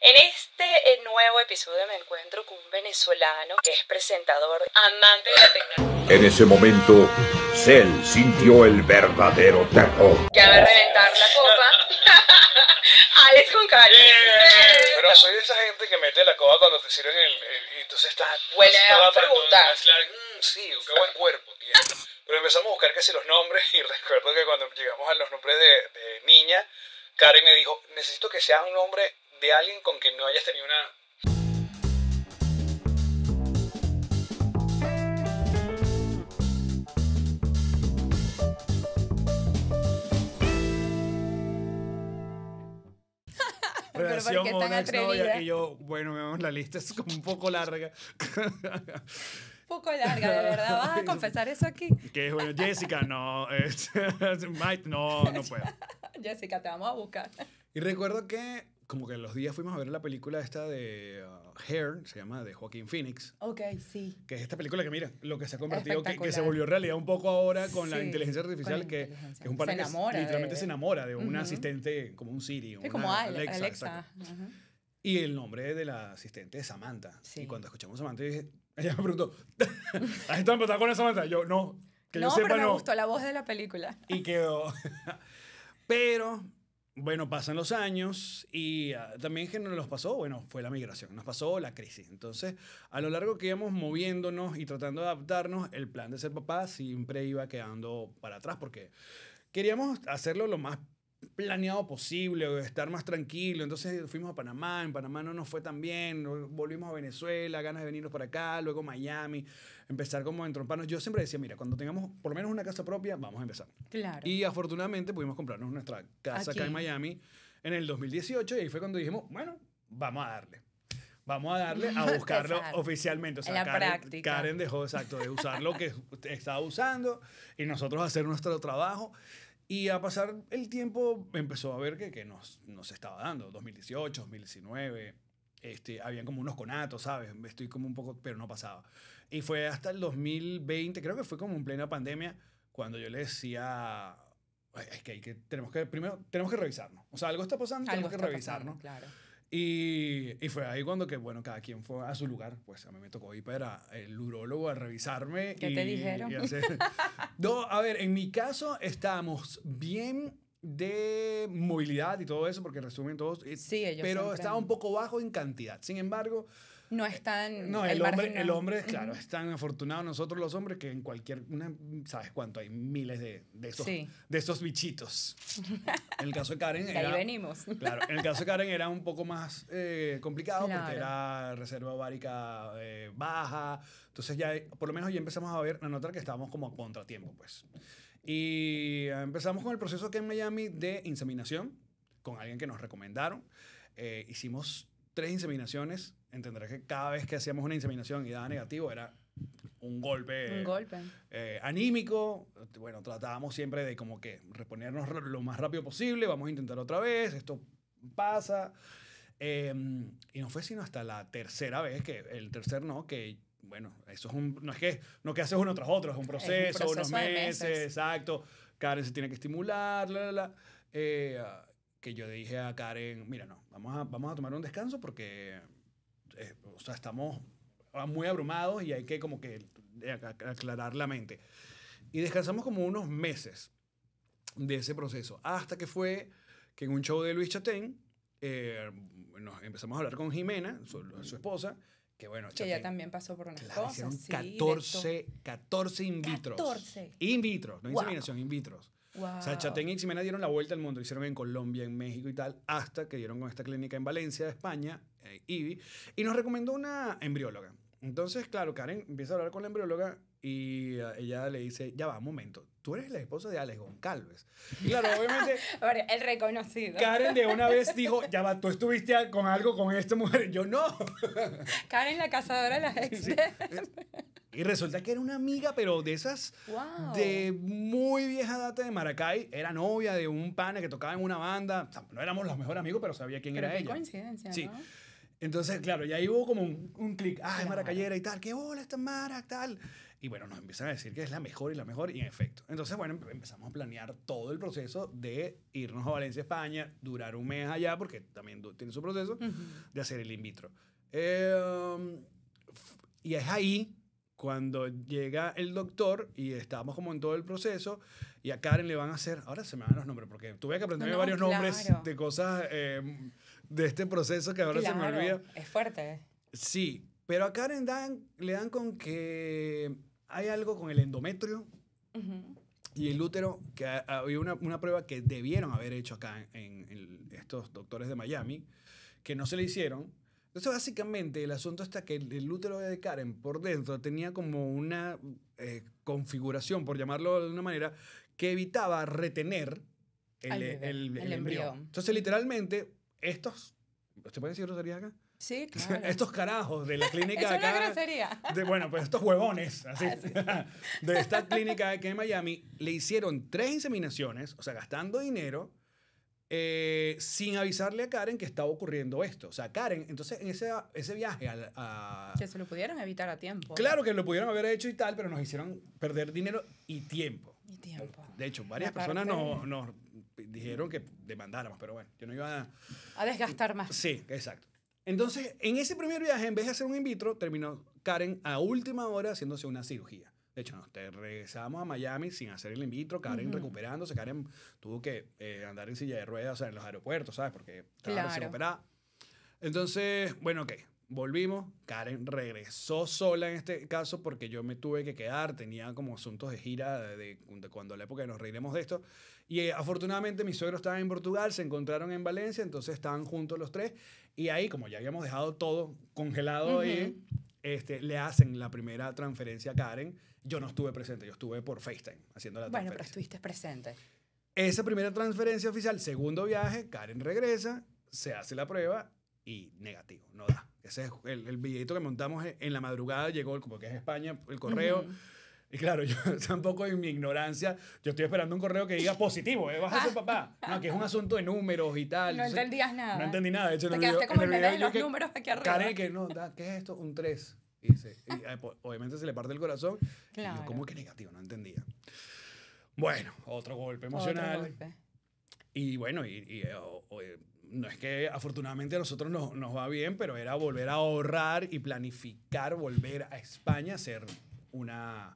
En este eh, nuevo episodio me encuentro con un venezolano que es presentador, amante de la tecnología. En ese momento, Cell sintió el verdadero terror. Ya de reventar la copa. Alex con Karen. Pero soy de esa gente que mete la copa cuando te sirven el, y entonces está Huele a mm, sí, qué buen cuerpo tiene. Pero empezamos a buscar casi los nombres y recuerdo que cuando llegamos a los nombres de, de niña, Karen me dijo, necesito que sea un nombre de alguien con quien no hayas tenido una relación con una yo, bueno, la lista es como un poco larga. Un poco larga, de verdad, vas a confesar eso aquí. Que bueno, Jessica, no, Mike, no, no puedo. Jessica, te vamos a buscar. Y recuerdo que como que los días fuimos a ver la película esta de uh, Hair, se llama, de Joaquín Phoenix. Ok, sí. Que es esta película que mira, lo que se ha convertido, que, que, se volvió realidad un poco ahora con la inteligencia artificial, que, que, es un par que literalmente se enamora de un asistente como un Siri. Sí, como Alexa. Alexa. Y el nombre de la asistente es Samantha. Sí. Y cuando escuchamos Samantha, dije, ella me preguntó, ¿has estado empatado con Samantha? Yo, no, que no, yo pero me gustó la voz de la película. Y quedó... pero bueno, pasan los años y ah, también que nos los pasó, bueno, fue la migración, nos pasó la crisis. Entonces, a lo largo que íbamos moviéndonos y tratando de adaptarnos, el plan de ser papá siempre iba quedando para atrás porque queríamos hacerlo lo más planeado posible, estar más tranquilo. Entonces fuimos a Panamá, en Panamá no nos fue tan bien, volvimos a Venezuela, ganas de venirnos para acá, luego Miami, empezar como a entromparnos. Yo siempre decía, mira, cuando tengamos por lo menos una casa propia, vamos a empezar. Claro. Y afortunadamente pudimos comprarnos nuestra casa acá en Miami en el 2018 y ahí fue cuando dijimos, bueno, vamos a darle vamos a darle a buscarlo oficialmente. O sea, Karen, práctica. Karen dejó exacto de usar lo que estaba usando y nosotros hacer nuestro trabajo. Y a pasar el tiempo empezó a ver que, que nos, nos estaba dando, 2018, 2019, este, habían como unos conatos, ¿sabes? Estoy como un poco, pero no pasaba. Y fue hasta el 2020, creo que fue como en plena pandemia, cuando yo le decía, es que, hay que, tenemos que, primero, tenemos que revisarnos. O sea, algo está pasando, algo tenemos que revisarnos. claro. Y, y, fue ahí cuando que, bueno, cada quien fue a su lugar. Pues a mí me tocó ir para el urólogo a revisarme. ¿Qué te dijeron? a ver, en mi caso estábamos bien de movilidad y todo eso, porque resumen todos. Eh, sí, ellos Pero estaba un poco bajo en cantidad. Sin embargo, no es tan... Eh, no, el, hombre, claro, es tan afortunado nosotros los hombres que en cualquier, una, ¿sabes cuánto? Hay miles de, de, esos, de esos bichitos. En el caso de Karen... era, ahí venimos. Claro, en el caso de Karen era un poco más eh, complicado porque era reserva ovárica eh, baja. Entonces ya, por lo menos ya empezamos a ver, a notar que estábamos como a contratiempo, pues. Y empezamos con el proceso aquí en Miami de inseminación con alguien que nos recomendaron. hicimos tres inseminaciones, entenderás que cada vez que hacíamos una inseminación y daba negativo era un golpe, un golpe. Eh, anímico. Bueno, tratábamos siempre de como que reponernos lo más rápido posible, vamos a intentar otra vez, esto pasa. Em, y no fue sino hasta la tercera vez, que el tercer no, que bueno, eso es un, no es que, no que haces uno tras otro, es un proceso, unos meses, exacto. Karen se tiene que estimular, la, la, la. Eh, que yo dije a Karen, mira, no, vamos a, vamos a tomar un descanso porque eh, o sea, estamos muy abrumados y hay que como que eh, aclarar la mente. Y descansamos como unos meses de ese proceso, hasta que fue que en un show de Luis Chatén eh, empezamos a hablar con Jimena, su, esposa, que bueno, que ella también pasó por unas cosas. 14, 14 in vitro. 14. In vitro, no inseminación, in vitro. O sea, Chaten y Ximena dieron la vuelta al mundo, hicieron en Colombia, en México y tal, hasta que dieron con esta clínica en Valencia, España, eh, IBI, y nos recomendó una embrióloga. Entonces, claro, Karen empieza a hablar con la embrióloga y ah, ella le dice, ya va, un momento, tú eres la esposa de Alex Goncalves. claro, obviamente... el reconocido. Karen de una vez dijo, ya va, tú estuviste con algo con esta mujer. Yo no. Karen, la cazadora de las ex. Y resulta que era una amiga, pero de esas de muy vieja data de Maracay. Era novia de un pana que tocaba en una banda. no éramos los mejores amigos, pero sabía quién pero era qué ella. coincidencia, Sí. Entonces, claro, ya ahí hubo como un, clic. Ay, Maracayera y tal. Qué hola, esta Mara, tal. Y bueno, nos empiezan a decir que es la mejor y la mejor, y en efecto. Entonces, bueno, empezamos a planear todo el proceso de irnos a Valencia, España, durar un mes allá, porque también tiene su proceso, de hacer el in vitro. Em, y es ahí cuando llega el doctor y estábamos como en todo el proceso y a Karen le van a hacer, ahora se me van los nombres porque tuve que aprenderme varios nombres de cosas em, de este proceso que ahora se me olvida. Es fuerte. Sí, pero a Karen dan, le dan con que hay algo con el endometrio y el útero, que había una, prueba que debieron haber hecho acá en, estos doctores de Miami, que no se le hicieron. Entonces, básicamente, el asunto está que el, útero de Karen por dentro tenía como una eh, configuración, por llamarlo de una manera, que evitaba retener el, embrión. Entonces, literalmente, estos, ¿se puede decir acá? Sí, claro. estos carajos de la clínica de acá. grosería. bueno, pues estos huevones, así, ah, de esta clínica de aquí en Miami, le hicieron tres inseminaciones, o sea, gastando dinero, eh, sin avisarle a Karen que estaba ocurriendo esto. O sea, Karen, entonces en ese, ese viaje a, Que se lo pudieron evitar a tiempo. Claro que lo pudieron haber hecho y tal, pero nos hicieron perder dinero y tiempo. Y tiempo. De hecho, varias personas nos, nos dijeron que demandáramos, pero bueno, yo no iba a... A desgastar más. Sí, exacto. Entonces, en ese primer viaje, en vez de hacer un in vitro, terminó Karen a última hora haciéndose una cirugía. De hecho, nos regresamos a Miami sin hacer el in vitro, Karen recuperándose. Karen tuvo que eh, andar en silla de ruedas en los aeropuertos, ¿sabes? Porque estaba claro. se Entonces, bueno, ok. Volvimos, Karen regresó sola en este caso porque yo me tuve que quedar, tenía como asuntos de gira de, cuando la época nos reiremos de esto. Y eh, afortunadamente mis suegros estaban en Portugal, se encontraron en Valencia, entonces estaban juntos los tres y ahí, como ya habíamos dejado todo congelado ahí, este, le hacen la primera transferencia a Karen. Yo no estuve presente, yo estuve por FaceTime haciendo la bueno, transferencia. Bueno, pero estuviste presente. Esa primera transferencia oficial, segundo viaje, Karen regresa, se hace la prueba y negativo, no da. Ese es el, videito que montamos en, la madrugada, llegó, como que es España, el correo claro, yo tampoco en mi ignorancia, yo estoy esperando un correo que diga positivo, ¿eh? baja su papá. No, que es un asunto de números y tal. No entendías nada. No entendí nada. De hecho, Te quedaste no, ¿qué es esto? Un 3. Y, eh, obviamente se le parte el corazón. Claro. ¿cómo que negativo? No entendía. Bueno, otro golpe emocional. Otro golpe. Y bueno, y, eh, eh, no es que afortunadamente a nosotros nos, nos va bien, pero era volver a ahorrar y planificar volver a España a hacer una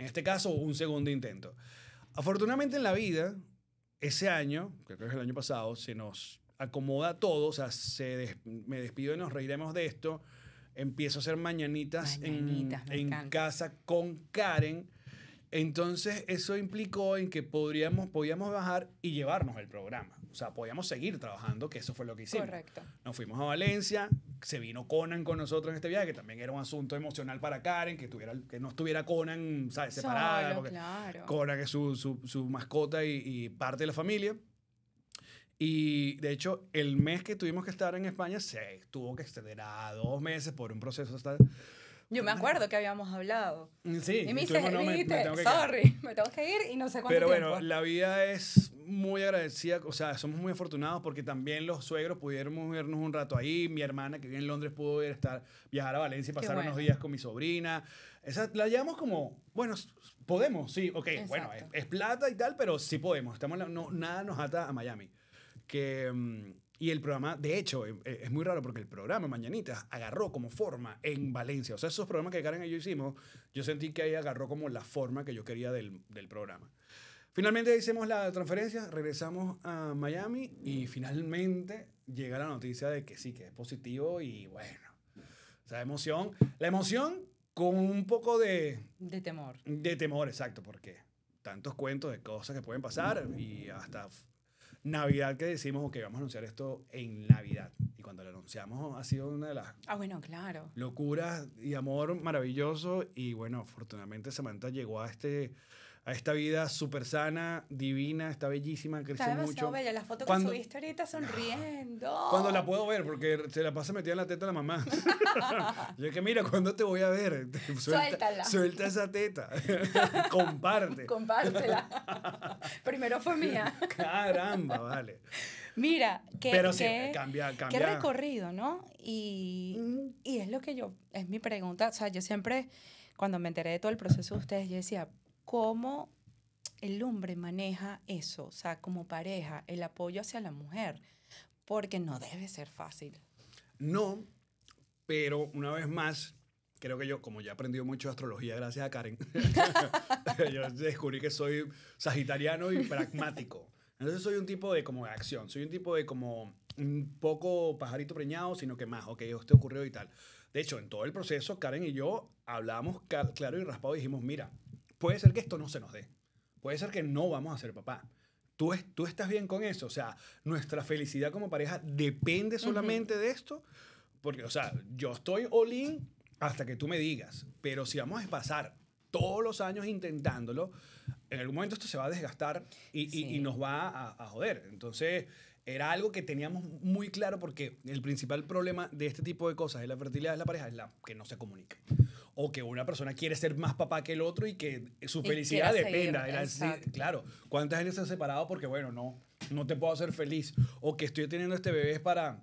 en este caso, un segundo intento. Afortunadamente en la vida, ese año, creo que es el año pasado, se nos acomoda todo, o sea, me despido y nos reiremos de esto. Empiezo a hacer mañanitas, en, casa con Karen. Entonces, eso implicó en que podríamos, podíamos bajar y llevarnos el programa o sea, podíamos seguir trabajando, que eso fue lo que hicimos. Correcto. Nos fuimos a Valencia, se vino Conan con nosotros en este viaje, que también era un asunto emocional para Karen, que, tuviera, que no estuviera Conan ¿sabes? separada, porque claro. Conan es su, su, mascota y, parte de la familia. Y de hecho, el mes que tuvimos que estar en España se tuvo que extender a dos meses por un proceso. Hasta, yo me acuerdo que habíamos hablado. Sí, y me dices, sorry, me tengo que ir y no sé cuánto Pero bueno, la vida es muy agradecida, o sea, somos muy afortunados porque también los suegros pudieron irnos un rato ahí. Mi hermana que vive en Londres pudo ir a estar, viajar a Valencia y pasar unos días con mi sobrina. Esa, la llevamos como, bueno, podemos, sí, ok, bueno, es, plata y tal, pero sí podemos. Estamos, nada nos ata a Miami. Que, mm, y el programa, de hecho, em, e, es muy raro porque el programa Mañanitas agarró como forma en Valencia. O sea, esos programas que Karen y yo hicimos, yo sentí que ahí agarró como la forma que yo quería del, del programa. Finalmente hicimos la transferencia, regresamos a Miami y finalmente llega la noticia de que sí, que es positivo y bueno. O sea, emoción. La emoción con un poco de... De temor. De temor, exacto, porque tantos cuentos de cosas que pueden pasar y hasta Navidad que decimos, ok, vamos a anunciar esto en Navidad. Y cuando lo anunciamos ha sido una de las ah, locuras y amor maravilloso. Y bueno, afortunadamente Samantha llegó a este a esta vida súper sana, divina, está bellísima, creció está bella, la foto cuando, que subiste ahorita sonriendo. Cuando la puedo ver, porque se la pasa metida en la teta a la mamá. Yo que mira, ¿cuándo te voy a ver? Suelta, Suéltala. Suelta esa teta. Comparte. Compártela. Primero fue mía. Caramba, vale. Mira, que, cambia, cambia. Qué recorrido, ¿no? Y, mm. y es lo que yo, es mi pregunta. O sea, yo siempre, cuando me enteré de todo el proceso de ustedes, yo decía, cómo el hombre maneja eso, o sea, como pareja, el apoyo hacia la mujer, porque no debe ser fácil. No, pero una vez más, creo que yo, como ya he aprendido mucho de astrología gracias a Karen, yo descubrí que soy sagitariano y pragmático. Entonces soy un tipo de como acción, soy un tipo de como un poco pajarito preñado, sino que más, ok, esto ocurrió y tal. De hecho, en todo el proceso, Karen y yo hablamos claro y raspado y dijimos, mira, puede ser que esto no se nos dé. Puede ser que no vamos a ser papá. ¿Tú, es, ¿Tú estás bien con eso? O sea, ¿nuestra felicidad como pareja depende solamente de esto? Porque, o sea, yo estoy all hasta que tú me digas. Pero si vamos a pasar todos los años intentándolo, en algún momento esto se va a desgastar y, nos va a, a joder. Entonces, era algo que teníamos muy claro porque el principal problema de este tipo de cosas, es la fertilidad de la pareja, es la que no se comunica. O que una persona quiere ser más papá que el otro y que su felicidad dependa. de claro, ¿cuántas gente se ha separado porque, bueno, no, no te puedo hacer feliz? O que estoy teniendo este bebé para,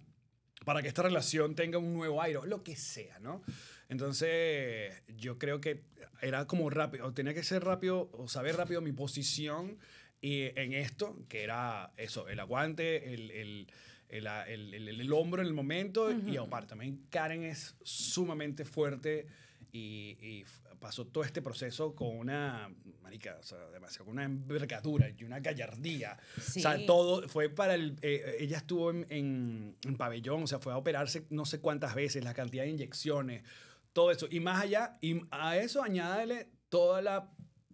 para que esta relación tenga un nuevo aire, lo que sea, ¿no? Entonces, yo creo que era como rápido, tenía que ser rápido o saber rápido mi posición y en esto, que era eso, el aguante, el, el, el, el hombro en el momento, y aparte, también Karen es sumamente fuerte y, y, pasó todo este proceso con una, marica, o sea, demasiado, con una envergadura y una gallardía. O sea, todo fue para el, eh, eh, ella estuvo en, en, pabellón, o sea, fue a operarse no sé cuántas veces, la cantidad de inyecciones, todo eso. Y más allá, y a eso añádale toda la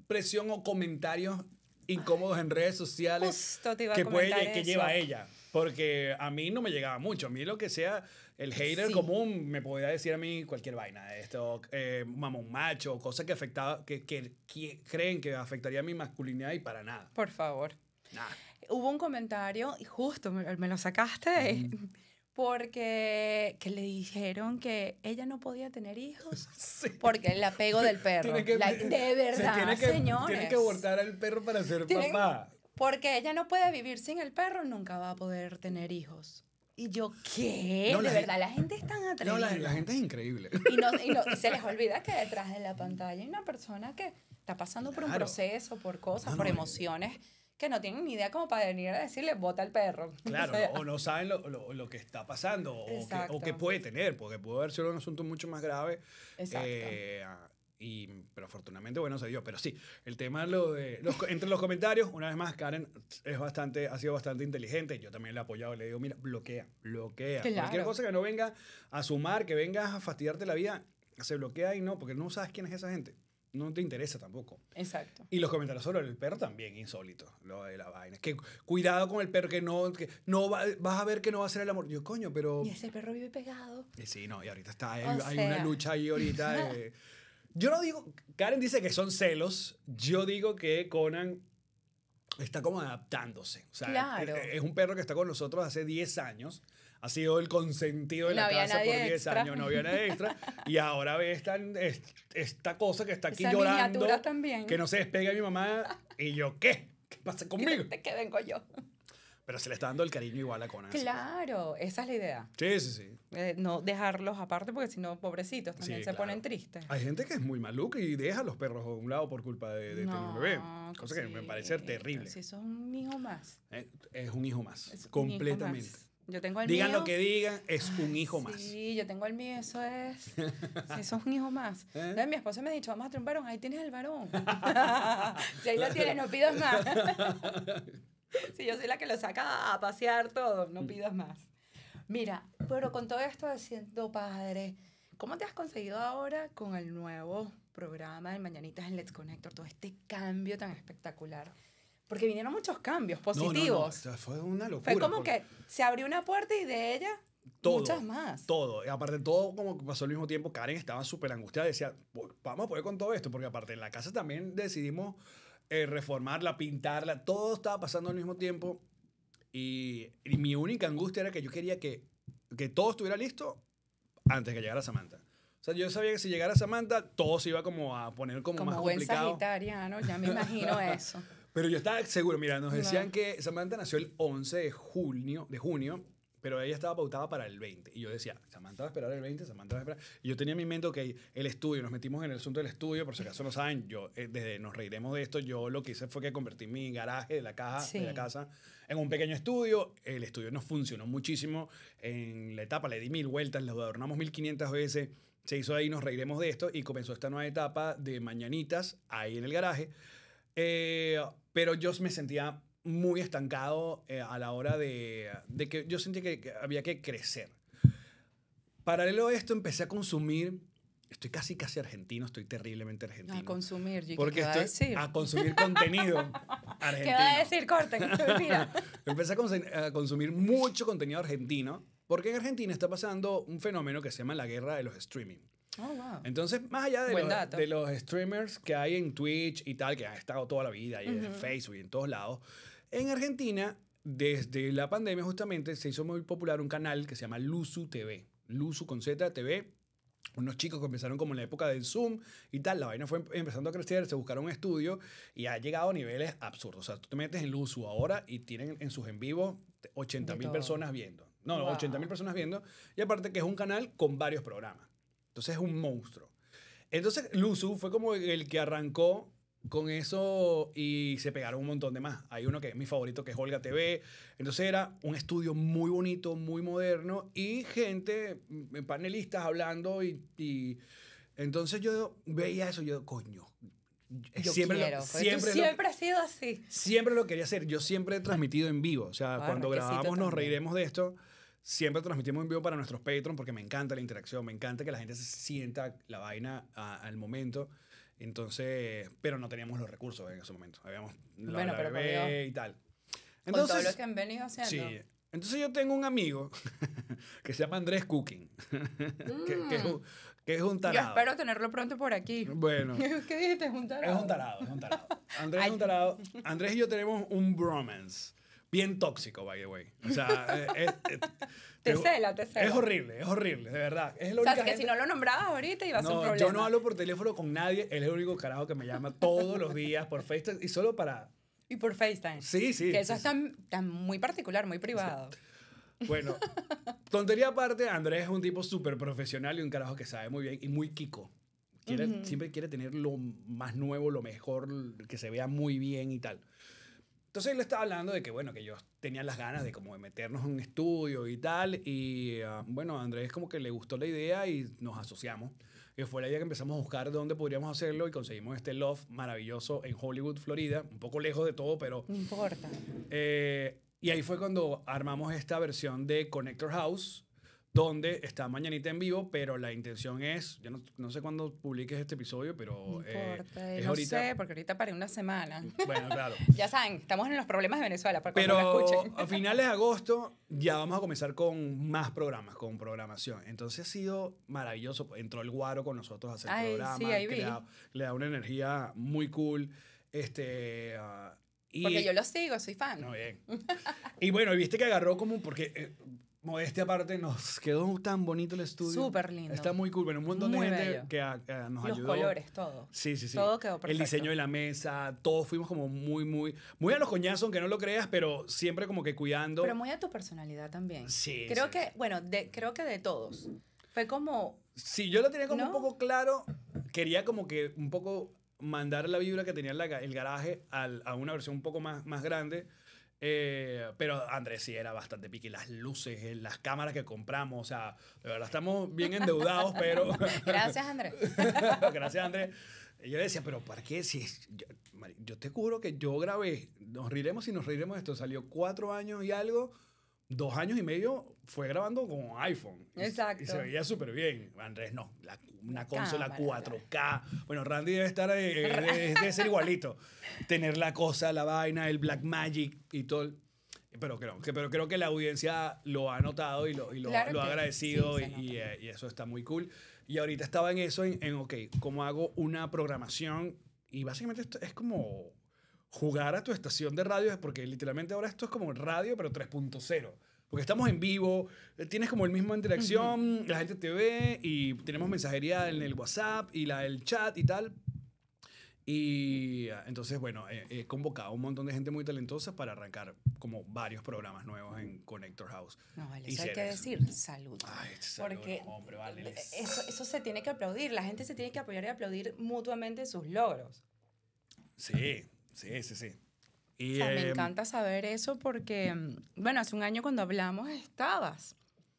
presión o comentarios incómodos en redes sociales que, puede, que lleva ella. Porque a mí no me llegaba mucho. A mí lo que sea, el hater común me podía decir a mí cualquier vaina. de Esto, eh, mamón macho, cosas que, afectaba, que, creen que afectaría a mi masculinidad y para nada. Por favor. Hubo un comentario, y justo me, lo sacaste, porque le dijeron que ella no podía tener hijos porque el apego del perro. de verdad, señor Tiene que abortar al perro para ser papá. Porque ella no puede vivir sin el perro, nunca va a poder tener hijos. Y yo, ¿qué? de verdad, la gente es tan atrevida. No, la, gente es increíble. Y, se les olvida que detrás de la pantalla hay una persona que está pasando por un proceso, por cosas, ah, por emociones que no tienen ni idea como para venir a decirle, bota al perro. Claro, o, no, saben lo, que está pasando o que, puede tener, porque puede haber sido un asunto mucho más grave. Exacto. Eh, y, pero afortunadamente, bueno, se dio. Pero sí, el tema lo entre los comentarios, una vez más, Karen es bastante, ha sido bastante inteligente. Yo también le he apoyado, le digo, mira, bloquea, bloquea. Cualquier cosa que no venga a sumar, que venga a fastidiarte la vida, se bloquea y no, porque no sabes quién es esa gente no te interesa tampoco. Exacto. Y los comentarios sobre el perro también insólito. lo de la vaina. Es que cuidado con el perro, que no, que no vas a ver que no va a ser el amor. Yo, coño, pero... Y ese perro vive pegado. Eh, sí, no, y ahorita está, hay, una lucha ahí ahorita. Yo no digo, Karen dice que son celos, yo digo que Conan está como adaptándose. claro. es, es, un perro que está con nosotros hace 10 años ha sido el consentido de la casa por 10 años, no había nadie extra. y ahora ve esta, esta cosa que está aquí llorando, también. que no se despegue a mi mamá. ¿Y yo qué? ¿Qué pasa conmigo? ¿Qué vengo yo? Pero se le está dando el cariño igual a Conan. Claro, esa es la idea. Sí, sí, sí. Eh, no dejarlos aparte porque si no, pobrecitos, también se ponen tristes. Hay gente que es muy maluca y deja a los perros a un lado por culpa de, tener un bebé. Cosa que me parece terrible. Si eh, es un hijo más. es un hijo más, completamente. Yo tengo el digan mío. lo que digan, es un hijo más. Sí, yo tengo el mío, eso es. eso es un hijo más. ¿Eh? mi esposo me ha dicho, vamos a un varón, ahí tienes el varón. si ahí lo tienes, no pidas más. si yo soy la que lo saca a pasear todo, no mm. pidas más. Mira, pero con todo esto de siendo padre, ¿cómo te has conseguido ahora con el nuevo programa de Mañanitas en Let's Connector? Todo este cambio tan espectacular porque vinieron muchos cambios positivos. Fue una locura. Fue como que se abrió una puerta y de ella muchas más. Todo. Y aparte, todo como que pasó al mismo tiempo, Karen estaba súper angustiada. Decía, vamos a poder con todo esto, porque aparte en la casa también decidimos eh, reformarla, pintarla. Todo estaba pasando al mismo tiempo. Y, mi única angustia era que yo quería que, que todo estuviera listo antes que llegara Samantha. O sea, yo sabía que si llegara Samantha, todo se iba como a poner como, como más complicado. Como sagitariano, ya me imagino eso. Pero yo estaba seguro, mira, nos decían que Samantha nació el 11 de junio, de junio, pero ella estaba pautada para el 20. Y yo decía, Samantha va a esperar el 20, Samantha va a esperar. Y yo tenía en mi mente, que el estudio, nos metimos en el asunto del estudio, por si acaso no saben, yo, eh, desde nos reiremos de esto, yo lo que hice fue que convertí mi garaje de la, caja, la casa en un pequeño estudio. El estudio nos funcionó muchísimo en la etapa, le di mil vueltas, lo adornamos 1500 veces. Se hizo ahí, nos reiremos de esto y comenzó esta nueva etapa de mañanitas ahí en el garaje. Eh, pero yo me sentía muy estancado eh, a la hora de, de que yo sentía que, había que crecer. Paralelo a esto, empecé a consumir estoy casi casi argentino, estoy terriblemente argentino. A consumir, porque ¿qué a, decir? a consumir contenido argentino. ¿Qué va a decir? Corten, Empecé a, a, consumir mucho contenido argentino, porque en Argentina está pasando un fenómeno que se llama la guerra de los streaming. Oh, Entonces, más allá de los, streamers que hay en Twitch y tal, que han estado toda la vida, y en Facebook y en todos lados, en Argentina, desde la pandemia justamente, se hizo muy popular un canal que se llama Luzu TV. Luzu con Z TV, unos chicos que empezaron como en la época del Zoom y tal, la vaina fue em, empezando a crecer, se buscaron un estudio y ha llegado a niveles absurdos. O sea, tú te metes en Luzu ahora y tienen en sus en vivo 80.000 personas viendo. No, 80.000 personas viendo. Y aparte que es un canal con varios programas. Entonces es un mm. monstruo. Entonces Luzu fue como el que arrancó con eso y se pegaron un montón de más. Hay uno que es mi favorito, que es Olga TV. Entonces era un estudio muy bonito, muy moderno y gente, mm, eh, panelistas hablando y, entonces yo veía eso, yo coño. siempre lo, siempre, siempre ha sido así. Siempre lo quería hacer. Yo siempre he transmitido en vivo. O sea, cuando grabamos nos reiremos de esto. Siempre transmitimos en vivo para nuestros Patreons porque me encanta la interacción, me encanta que la gente se sienta la vaina al momento. Entonces, pero no teníamos los recursos en ese momento. Habíamos la, bueno, pero bebé y tal. Entonces, con todo lo que han venido haciendo. Sí. Entonces yo tengo un amigo que se llama Andrés Cooking, que, es un, Yo espero tenerlo pronto por aquí. Bueno. ¿Qué dijiste? ¿Es un tarado? Es un tarado, Andrés es un tarado. Andrés y yo tenemos un bromance bien tóxico, by the way. O sea, es, eh, eh, eh, Es horrible, es horrible, de verdad. Es lo único. que si no lo nombrabas ahorita iba a ser un problema. Yo no hablo por teléfono con nadie, él es el único carajo que me llama todos los días por FaceTime y solo para... Y por FaceTime. Sí, sí. Que eso es tan, muy particular, muy privado. Bueno, tontería aparte, Andrés es un tipo súper profesional y un carajo que sabe muy bien y muy Kiko. Siempre quiere tener lo más nuevo, lo mejor, que se vea muy bien y tal. Entonces él estaba hablando de que, bueno, que ellos tenían las ganas de como de meternos en un estudio y tal. Y ah, bueno, a Andrés como que le gustó la idea y nos asociamos. Y fue la idea que empezamos a buscar dónde podríamos hacerlo y conseguimos este loft maravilloso en Hollywood, Florida. Un poco lejos de todo, pero... No importa. Eh, y ahí fue cuando armamos esta versión de Connector House, donde está mañanita en vivo, pero la intención es, yo no, sé cuándo publiques este episodio, pero no eh, importa, no sé, porque ahorita paré una semana. Bueno, claro. ya saben, estamos en los problemas de Venezuela, pero escuchen. a finales de agosto ya vamos a comenzar con más programas, con programación. Entonces ha sido maravilloso. Entró el Guaro con nosotros a hacer programa, Le, da, una energía muy cool. Este... Ah, y, porque yo lo sigo, soy fan. No, bien. y bueno, viste que agarró como, porque eh, modestia aparte, nos quedó tan bonito el estudio. Súper lindo. Está muy cool. Bueno, un montón de gente que ah, ah, nos ayudó. Los colores, todo. Sí, sí, sí. Todo quedó perfecto. El diseño de la mesa, todos fuimos como muy, muy... Muy a los coñazos, aunque no lo creas, pero siempre como que cuidando. Pero muy a tu personalidad también. Sí. Creo que, bueno, creo que de todos. Fue como... Sí, yo lo tenía como un poco claro. Quería como que un poco mandar la vibra que tenía el garaje a una versión un poco más, más grande eh, pero Andrés sí era bastante pique, Las luces, eh, las cámaras que compramos, o sea, de verdad estamos bien endeudados, pero. Gracias, Andrés. Gracias, Andrés. yo decía, pero ¿para qué? Si yo, te juro que yo grabé, nos riremos y nos riremos esto. Salió cuatro años y algo dos años y medio fue grabando con iPhone. Exacto. Y, se veía súper bien. Andrés no, una consola 4K. Bueno, Randy debe estar, eh, eh, debe, debe ser igualito. Tener la cosa, la vaina, el Black Magic y todo. Pero creo, que, pero creo que la audiencia lo ha notado y lo, y lo, ha agradecido y, eh, y, eso está muy cool. Y ahorita estaba en eso, en, ok, ¿cómo hago una programación? Y básicamente esto es como jugar a tu estación de radio, es porque literalmente ahora esto es como radio, pero 3.0. Porque estamos en vivo, eh, tienes como el mismo interacción, la gente te ve y tenemos mensajería en el WhatsApp y la, del chat y tal. Y ah, entonces, bueno, eh, he, convocado a un montón de gente muy talentosa para arrancar como varios programas nuevos en Connector House. No, vale, eso hay que decir salud. Este porque eh, eso, eso se tiene que aplaudir, la gente se tiene que apoyar y aplaudir mutuamente sus logros. Sí, Sí, sí, sí. o sea, me eh, encanta saber eso porque, mm, bueno, hace un año cuando hablamos estabas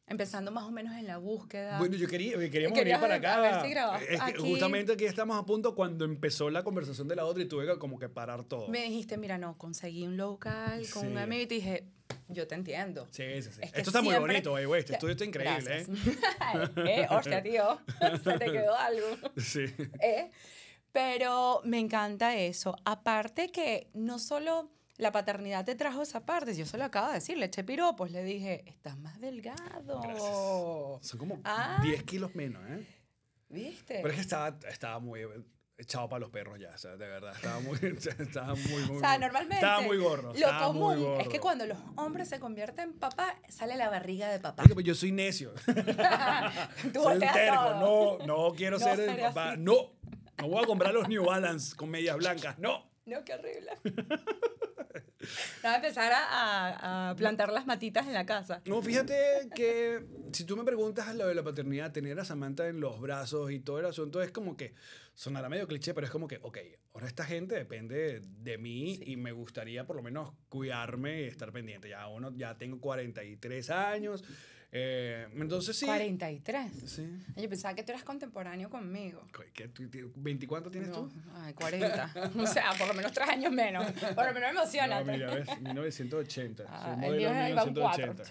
empezando más o menos en la búsqueda. Bueno, yo quería, queríamos venir para acá. Si es aquí. Justamente aquí estamos a punto cuando empezó la conversación de la otra y tuve que como que parar todo. Me dijiste, mira, no, conseguí un local con un amigo y te dije, yo te entiendo. Sí, sí, sí. Esto está muy bonito, güey, eh, güey. Este estudio está increíble, ¿eh? ¿eh? Hostia, tío. Se te quedó algo. Sí. ¿Eh? Pero me encanta eso. Aparte que no solo la paternidad te trajo esa parte. Yo solo lo acabo de decir, le eché piropos, le dije, estás más delgado. Son como 10 ah. kilos menos, ¿eh? ¿Viste? Pero es que estaba, muy echado para los perros ya, o sea, de verdad, estaba muy, estaba muy, muy O normalmente... Estaba muy gordo. Lo común es que cuando los hombres se convierten en papá, sale la barriga de papá. Pues, yo soy necio. no, no quiero ser el papá, no. No voy a comprar los New Balance con medias blancas, no. No, qué horrible. a empezar a, a, plantar las matitas en la casa. No, fíjate que si tú me preguntas lo de la paternidad, tener a Samantha en los brazos y todo el asunto, es como que sonará medio cliché, pero es como que, ok, ahora esta gente depende de mí y me gustaría por lo menos cuidarme y estar pendiente. Ya uno, ya tengo 43 años. Eh, entonces sí. 43. Yo pensaba que tú eras contemporáneo conmigo. ¿Qué, ¿20 tienes tú? Ay, 40. o sea, por lo menos tres años menos. Por lo menos emociona. No, mira, ves, 1980. Ah, Soy modelo 1980.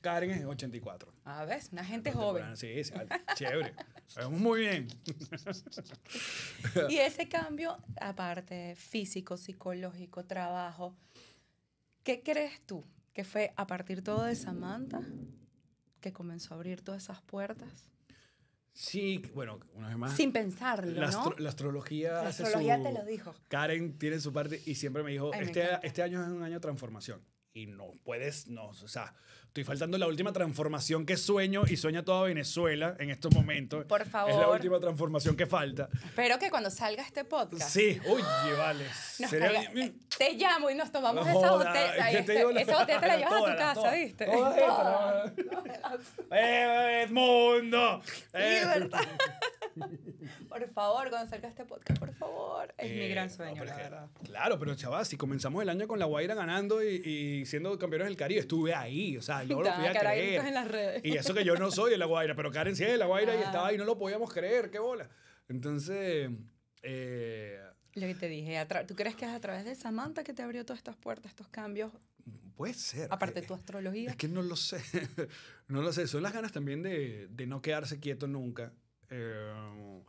Karen es 84. A ver, una gente joven. Sí, sí, ah, chévere. Sabemos muy bien. y ese cambio, aparte físico, psicológico, trabajo, ¿qué crees tú que fue a partir todo de Samantha comenzó a abrir todas esas puertas? Sí, bueno, una vez más. Sin pensarlo, la, la astrología. La astrología te lo dijo. Karen tiene su parte y siempre me dijo, este, este año es un año de transformación y no puedes, no, o sea, Estoy faltando la última transformación que sueño y sueña toda Venezuela en estos momentos. Por favor. Es la última transformación que falta. Espero que cuando salga este podcast. Sí, oye, vale. te llamo y nos tomamos esa botella. esa botella te la llevas a tu casa, ¿viste? Toda, Edmundo. Libertad. Por favor, cuando salga este podcast, por favor. Es mi eh, gran sueño, Claro, pero chaval, si comenzamos el año con la Guaira ganando y, y siendo campeones del Caribe, estuve ahí, o sea, no lo podía creer. Y eso que yo no soy de la Guaira, pero Karen sí es de la Guaira y estaba ahí, no lo podíamos creer, qué bola. Entonces, eh, lo que te dije, ¿tú crees que es a través de Samantha que te abrió todas estas puertas, estos cambios? Puede ser. Aparte de eh, tu astrología. Es que no lo sé. no lo sé. Son las ganas también de, de no quedarse quieto nunca. Eh,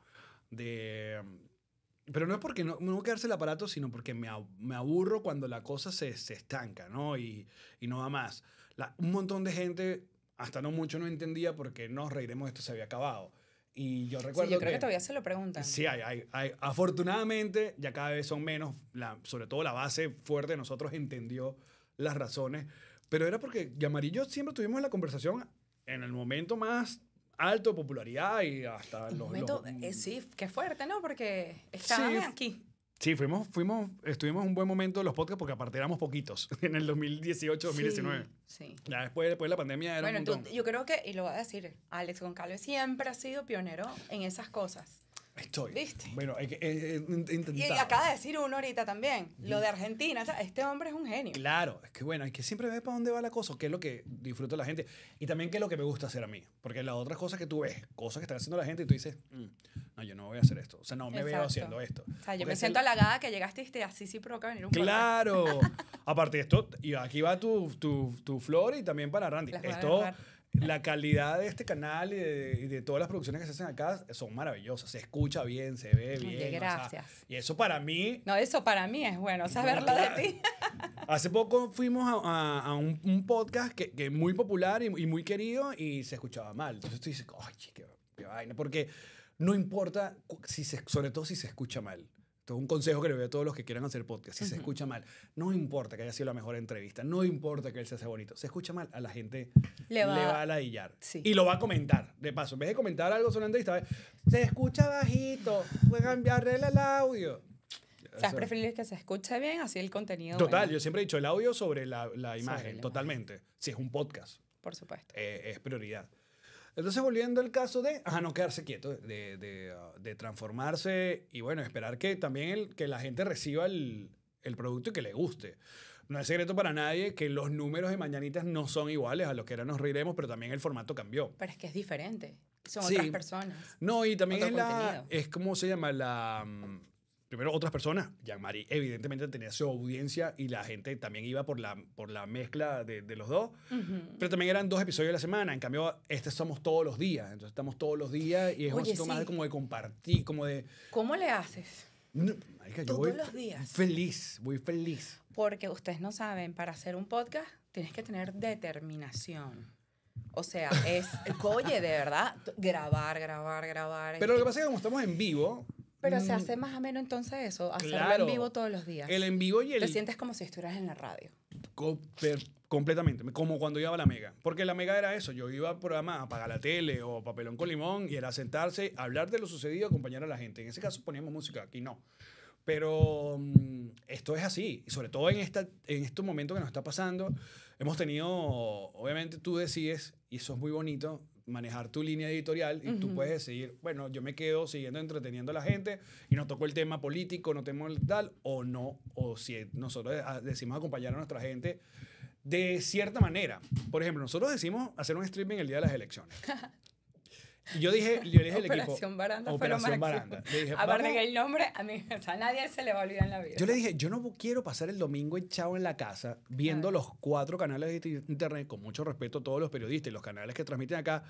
de... Mm, pero no es porque no, no quedarse el aparato, sino porque me, aburro cuando la cosa se, estanca, ¿no? Y, no va más. un montón de gente, hasta no mucho, no entendía porque nos reiremos, esto se había acabado. Y yo recuerdo. Sí, yo creo que, todavía se lo preguntan. Sí, hay, hay, afortunadamente, ya cada vez son menos, la, sobre todo la base fuerte de nosotros entendió las razones. Pero era porque Yamar y yo siempre tuvimos la conversación en el momento más alto popularidad y hasta los... Eh, sí, qué fuerte, ¿no? Porque estaban aquí. Sí, fuimos, fuimos, estuvimos un buen momento los podcasts porque aparte éramos poquitos en el 2018, 2019. Sí. sí. Ya después, después de la pandemia era bueno, un yo creo que, y lo voy a decir, Alex Goncalves siempre ha sido pionero en esas cosas. Estoy. ¿Viste? Bueno, hay que eh, eh, intentar Y acaba de decir uno ahorita también, lo de Argentina. este hombre es un genio. Claro, es que bueno, hay que siempre ver para dónde va la cosa, qué es lo que disfruta la gente y también qué es lo que me gusta hacer a mí. Porque las otras cosas que tú ves, cosas que están haciendo la gente y tú dices, mm, no, yo no voy a hacer esto. O sea, no me veo haciendo esto. O sea, yo me siento halagada que llegaste y así ah, sí provoca venir un ¡Claro! Aparte de esto, y aquí va tu, tu, tu flor y también para Randy. esto la calidad de este canal y de, todas las producciones que se hacen acá son maravillosas. Se escucha bien, se ve bien. gracias. y eso para mí. No, eso para mí es bueno, saberlo de ti. Hace poco fuimos a, un, podcast que, es muy popular y, muy querido y se escuchaba mal. Entonces tú dices, oye, qué, vaina. Porque no importa, si se, sobre todo si se escucha mal. Esto es un consejo que le doy a todos los que quieran hacer podcast. Si se escucha mal, no importa que haya sido la mejor entrevista, no importa que él se hace bonito. Se escucha mal, a la gente le va, a ladillar. Y lo va a comentar, de paso. En vez de comentar algo sobre la entrevista, se escucha bajito, a cambiarle el audio. O sea, es preferible que se escuche bien, así el contenido. Total, yo siempre he dicho el audio sobre la, imagen, totalmente. Si es un podcast. Por supuesto. Eh, es prioridad. Entonces, volviendo al caso de, ajá, no quedarse quieto, uh, de, transformarse y bueno, esperar que también el, que la gente reciba el, producto y que le guste. No es secreto para nadie que los números de Mañanitas no son iguales a los que ahora nos riremos, pero también el formato cambió. Pero es que es diferente. Son otras personas. No, y también es, la, es como se llama la, mm, primero otras personas. Jean-Marie evidentemente tenía su audiencia y la gente también iba por la, por la mezcla de, de los dos. Pero también eran dos episodios a la semana. En cambio, este somos todos los días. Entonces estamos todos los días y es un sí. más como de compartir, como de... ¿Cómo le haces? Todos los días. Feliz, muy feliz. Porque ustedes no saben, para hacer un podcast tienes que tener determinación. O sea, es, oye, de verdad, grabar, grabar, grabar. Pero lo que pasa es que como estamos en vivo, pero se mm. hace más o menos entonces eso, hacerlo en vivo todos los días. El en vivo y el... Te sientes como si estuvieras en la radio. completamente, como cuando iba a la mega. Porque la mega era eso, yo iba a programa a apagar la tele o papelón con limón y era sentarse, hablar de lo sucedido, acompañar a la gente. En ese caso poníamos música, aquí no. Pero mm, esto es así, y sobre todo en, esta, en estos momentos que nos está pasando, hemos tenido, obviamente tú decides, y eso es muy bonito, manejar tu línea editorial y tú puedes decidir, bueno, yo me quedo siguiendo entreteniendo a la gente y no toco el tema político, no temo el tal, o no, o si nosotros decimos acompañar a nuestra gente de cierta manera. Por ejemplo, nosotros decimos hacer un streaming el día de las elecciones. Yo dije, yo dije el equipo. Operación Baranda. Operación Baranda. Le dije, Aparte que el nombre, a mí, o sea, a nadie se le va a olvidar en la vida. Yo le dije, yo no quiero pasar el domingo echado en la casa viendo los cuatro canales de internet, con mucho respeto a todos los periodistas y los canales que transmiten acá,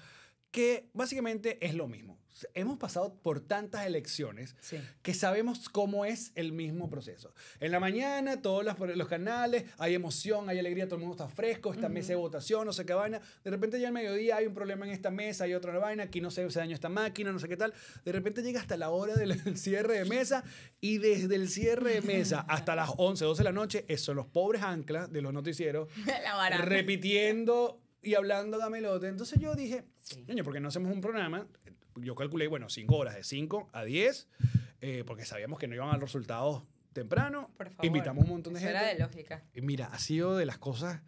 que básicamente es lo mismo. Hemos pasado por tantas elecciones que sabemos cómo es el mismo proceso. En la mañana, todos los, los canales, hay emoción, hay alegría, todo el mundo está fresco, esta mesa de votación, no sé qué vaina. De repente ya al mediodía hay un problema en esta mesa, hay otra vaina, aquí no sé, se daño esta máquina, no sé qué tal. De repente llega hasta la hora del cierre de mesa y desde el cierre de mesa hasta las 11, 12 de la noche, son los pobres anclas de los noticieros, repitiendo y hablando gamelote. Entonces yo dije, porque no hacemos un programa, yo calculé, bueno, cinco horas, de 5 a 10, eh, porque sabíamos que no iban a resultados temprano. Invitamos un montón de gente. Era de lógica. mira, ha sido de las cosas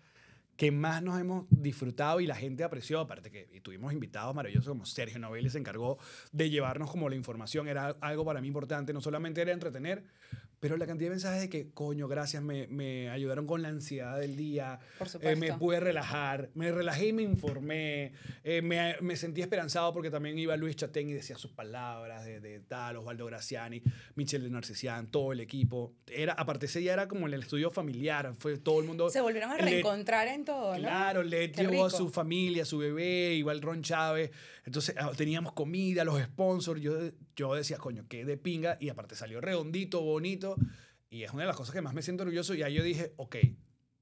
que más nos hemos disfrutado y la gente apreció, aparte que tuvimos invitados maravillosos como Sergio Novelli se encargó de llevarnos como la información, era algo para mí importante, no solamente era entretener, pero la cantidad de mensajes de que, coño, gracias, me, me ayudaron con la ansiedad del día, Por eh, me pude relajar, me relajé y me informé, eh, me, me, sentí esperanzado porque también iba Luis Chatén y decía sus palabras de, de tal, Osvaldo Graciani, Michelle Narcisian, todo el equipo. Era, aparte ese día era como en el estudio familiar, fue todo el mundo... Se volvieron a reencontrar en todo, ¿no? Claro, le llevó a su familia, a su bebé, igual Ron Chávez, entonces ah, teníamos comida, los sponsors, yo yo decía, coño, qué de pinga, y aparte salió redondito, bonito, y es una de las cosas que más me siento orgulloso, y ahí yo dije, ok,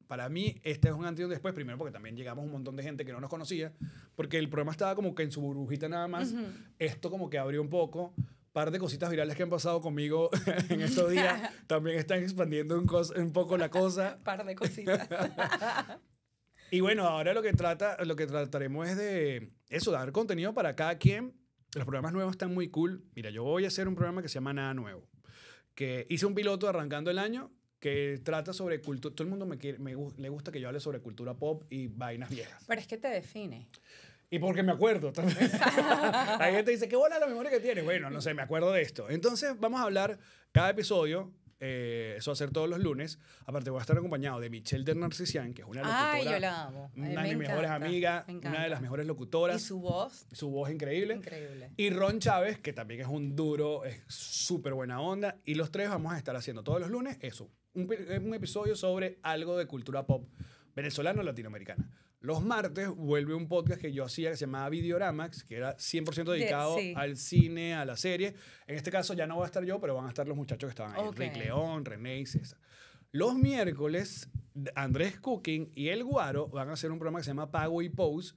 para mí este es un antes después, primero porque también llegamos un montón de gente que no nos conocía, porque el problema estaba como que en su burbujita nada más, esto como que abrió un poco, par de cositas virales que han pasado conmigo en estos días, también están expandiendo un, poco la cosa. par de cositas. y bueno, ahora lo que, trata, lo que trataremos es de eso, dar contenido para cada quien los programas nuevos están muy cool. Mira, yo voy a hacer un programa que se llama Nada Nuevo, que hice un piloto arrancando el año que trata sobre cultura. Todo el mundo me, quiere, me, le gusta que yo hable sobre cultura pop y vainas viejas. Pero es que te define. Y porque me acuerdo también. Hay gente dice, qué bola la memoria que tiene. Bueno, no sé, me acuerdo de esto. Entonces, vamos a hablar cada episodio eh, eso va a ser todos los lunes. Aparte, voy a estar acompañado de Michelle de Narcisian, que es una locutora. Ay, yo la amo. una de mis mejores amigas, una de las mejores locutoras. Y su voz. Su voz increíble. Increíble. Y Ron Chávez, que también es un duro, es súper buena onda. Y los tres vamos a estar haciendo todos los lunes eso. Un, episodio sobre algo de cultura pop venezolano latinoamericana. Los martes vuelve un podcast que yo hacía que se llamaba Videoramax, que era 100% dedicado al cine, a la serie. En este caso ya no va a estar yo, pero van a estar los muchachos que estaban ahí. Rick León, René y Los miércoles Andrés Cooking y El Guaro van a hacer un programa que se llama Pago y Pose,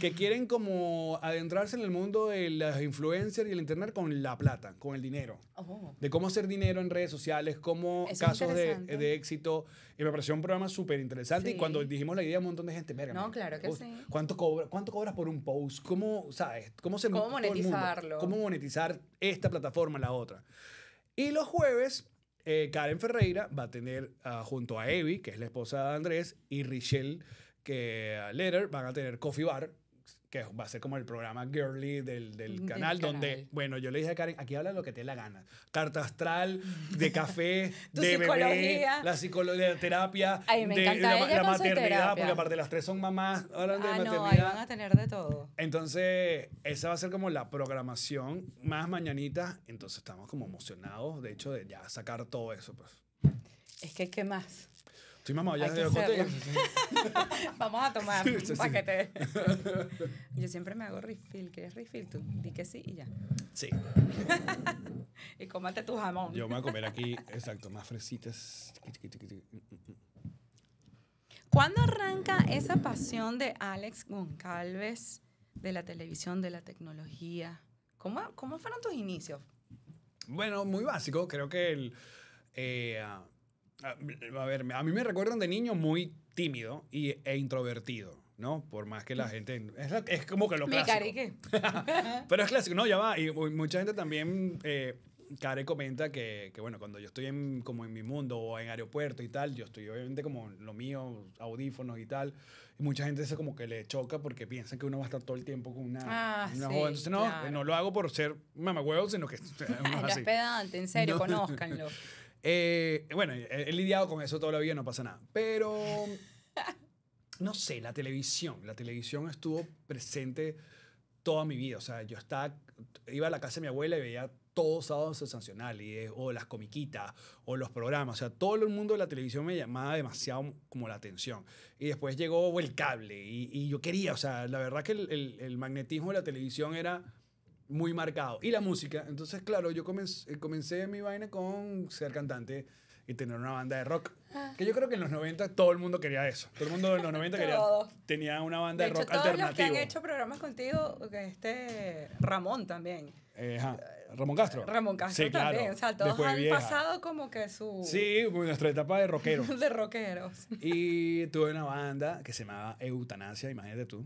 que quieren como adentrarse en el mundo de los influencers y el internet con la plata, con el dinero. Oh. De cómo hacer dinero en redes sociales, cómo casos de, éxito. Y me pareció un programa súper interesante. Y cuando dijimos la idea, un montón de gente, No, claro que sí. ¿cuánto, cobra, ¿Cuánto cobras por un post? ¿Cómo, sabes? ¿Cómo, se, ¿Cómo monetizarlo? ¿Cómo monetizar esta plataforma, la otra? Y los jueves eh, Karen Ferreira va a tener ah, junto a Evi, que es la esposa de Andrés, y Richelle que ah, Letter van a tener Coffee Bar, que va a ser como el programa girly del, del, canal, donde, bueno, yo le dije a Karen, aquí habla lo que te la gana. Carta astral, de café, de bebé, la psicología, terapia, Ay, me de, la, maternidad, porque aparte las tres son mamás, hablan ah, no, Ahí van a tener de todo. Entonces, esa va a ser como la programación más mañanita, entonces estamos como emocionados, de hecho, de ya sacar todo eso, pues. Es que, ¿qué más? Estoy mamá ya de Vamos a tomar paquete. Yo siempre me hago refill. ¿Quieres refill? Tú di que sí y ya. Sí. y cómate tu jamón. Yo me voy a comer aquí, exacto, más fresitas. Mm, mm, mm. ¿Cuándo arranca esa pasión de Alex Goncalves de la televisión, de la tecnología? ¿Cómo, cómo fueron tus inicios? Bueno, muy básico. Creo que el, eh, ah, Ah, a ver, a mí me recuerdan de niño muy tímido y, e introvertido, ¿no? Por más que la gente... Es, es como que lo me clásico. Pero es clásico, no, ya va. Y mucha gente también... Eh, Care comenta que, que, bueno, cuando yo estoy en, como en mi mundo o en aeropuerto y tal, yo estoy obviamente como lo mío, audífonos y tal. Y mucha gente eso como que le choca porque piensa que uno va a estar todo el tiempo con una, ah, sí, no, no lo hago por ser mamagüeo, sino que es pedante, en serio, conózcanlo. Eh, bueno, he, lidiado con eso toda la vida, no pasa nada. Pero, no sé, la televisión. La televisión estuvo presente toda mi vida. O sea, yo estaba, iba a la casa de mi abuela y veía todos sábados sensacionales, o las comiquitas, o los programas. O sea, todo el mundo de la televisión me llamaba demasiado como la atención. Y después llegó el cable y, yo quería, o sea, la verdad que el magnetismo de la televisión era muy marcado. Y la música. Entonces, claro, yo eh, comencé, mi vaina con ser cantante y tener una banda de rock. Ah. Que yo creo que en los 90 todo el mundo quería eso. Todo el mundo en los 90 quería, tenía una banda de, rock todos Los que han hecho programas contigo, este Ramón también. Eh, Ramón Castro. Ramón Castro también. O sea, todos han pasado como que su. Sí, nuestra etapa de rockeros. de rockeros. Y tuve una banda que se llamaba Eutanasia, imagínate tú.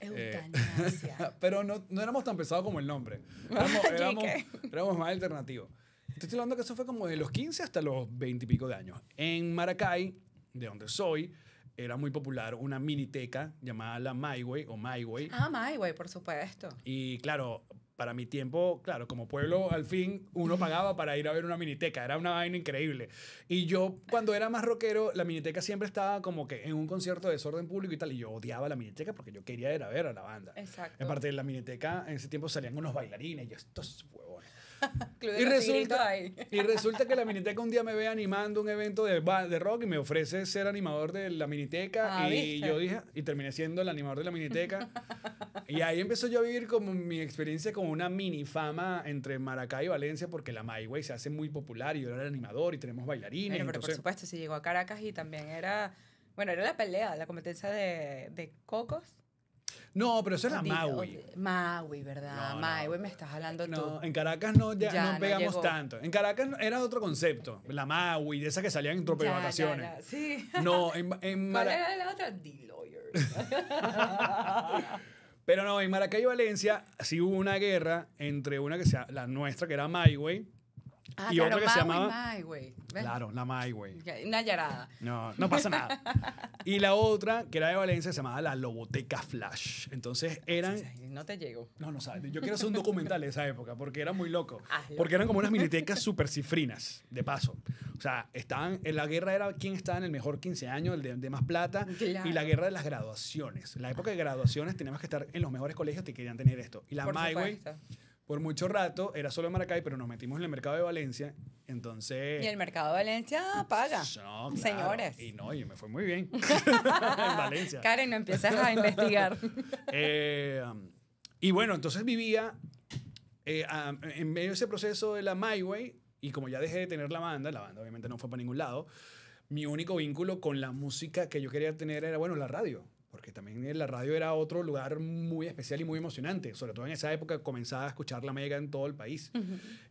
Eh, Eutanasia. pero no, no, éramos tan pesados como el nombre. Éramos, más alternativos. estoy hablando que eso fue como de los 15 hasta los 20 y pico de años. En Maracay, de donde soy, era muy popular una miniteca llamada la MyWay o MyWay. Ah, MyWay, por supuesto. Y claro, para mi tiempo, claro, como pueblo, al fin uno pagaba para ir a ver una miniteca. Era una vaina increíble. Y yo, cuando era más rockero, la miniteca siempre estaba como que en un concierto de desorden público y tal. Y yo odiaba la miniteca porque yo quería ir a ver a la banda. Exacto. Aparte de la miniteca, en ese tiempo salían unos bailarines. Y estos huevones. y, resulta, y resulta que la Miniteca un día me ve animando un evento de, de rock y me ofrece ser animador de la Miniteca. Ah, y yo dije, y terminé siendo el animador de la Miniteca. y ahí empezó yo a vivir como mi experiencia como una mini fama entre Maracay y Valencia, porque la MyWay se hace muy popular y yo era el animador y tenemos bailarines. pero por supuesto, si llegó a Caracas y también era. Bueno, era la pelea, la competencia de, de cocos no, pero eso es la Maui. Maui, ¿verdad? Maui, me estás hablando no, en Caracas no, ya, no pegamos tanto. En Caracas era otro concepto. La Maui, de esas que salían en tropel de sí. No, en, en ¿Cuál era la otra? The Lawyers. Pero no, en Maracay, Valencia, sí hubo una guerra entre una que sea la nuestra, que era Maui, Ah, y otra que se llamaba. Claro, la Mai, Una llarada. No, no pasa nada. y la otra, que era de Valencia, se llamaba la Loboteca Flash. Entonces eran. no te llego. No, no sabes. Yo quiero hacer un documental de esa época porque era muy loco. Ah, porque eran como unas minitecas super cifrinas, de paso. O sea, estaban. En la guerra era quién estaba en el mejor 15 años, el de, más plata. Y la guerra de las graduaciones. la época de graduaciones teníamos que estar en los mejores colegios que querían tener esto. Y la MyWay por mucho rato era solo Maracay, pero nos metimos en el mercado de Valencia. Entonces. Y el mercado de Valencia paga. Señores. Y no, y me fue muy bien. en Valencia. Karen, no empiezas a investigar. Eh, y bueno, entonces vivía eh, en medio de ese proceso de la Way, Y como ya dejé de tener la banda, la banda obviamente no fue para ningún lado. Mi único vínculo con la música que yo quería tener era, bueno, la radio porque también la radio era otro lugar muy especial y muy emocionante, sobre todo en esa época comenzaba a escuchar la mega en todo el país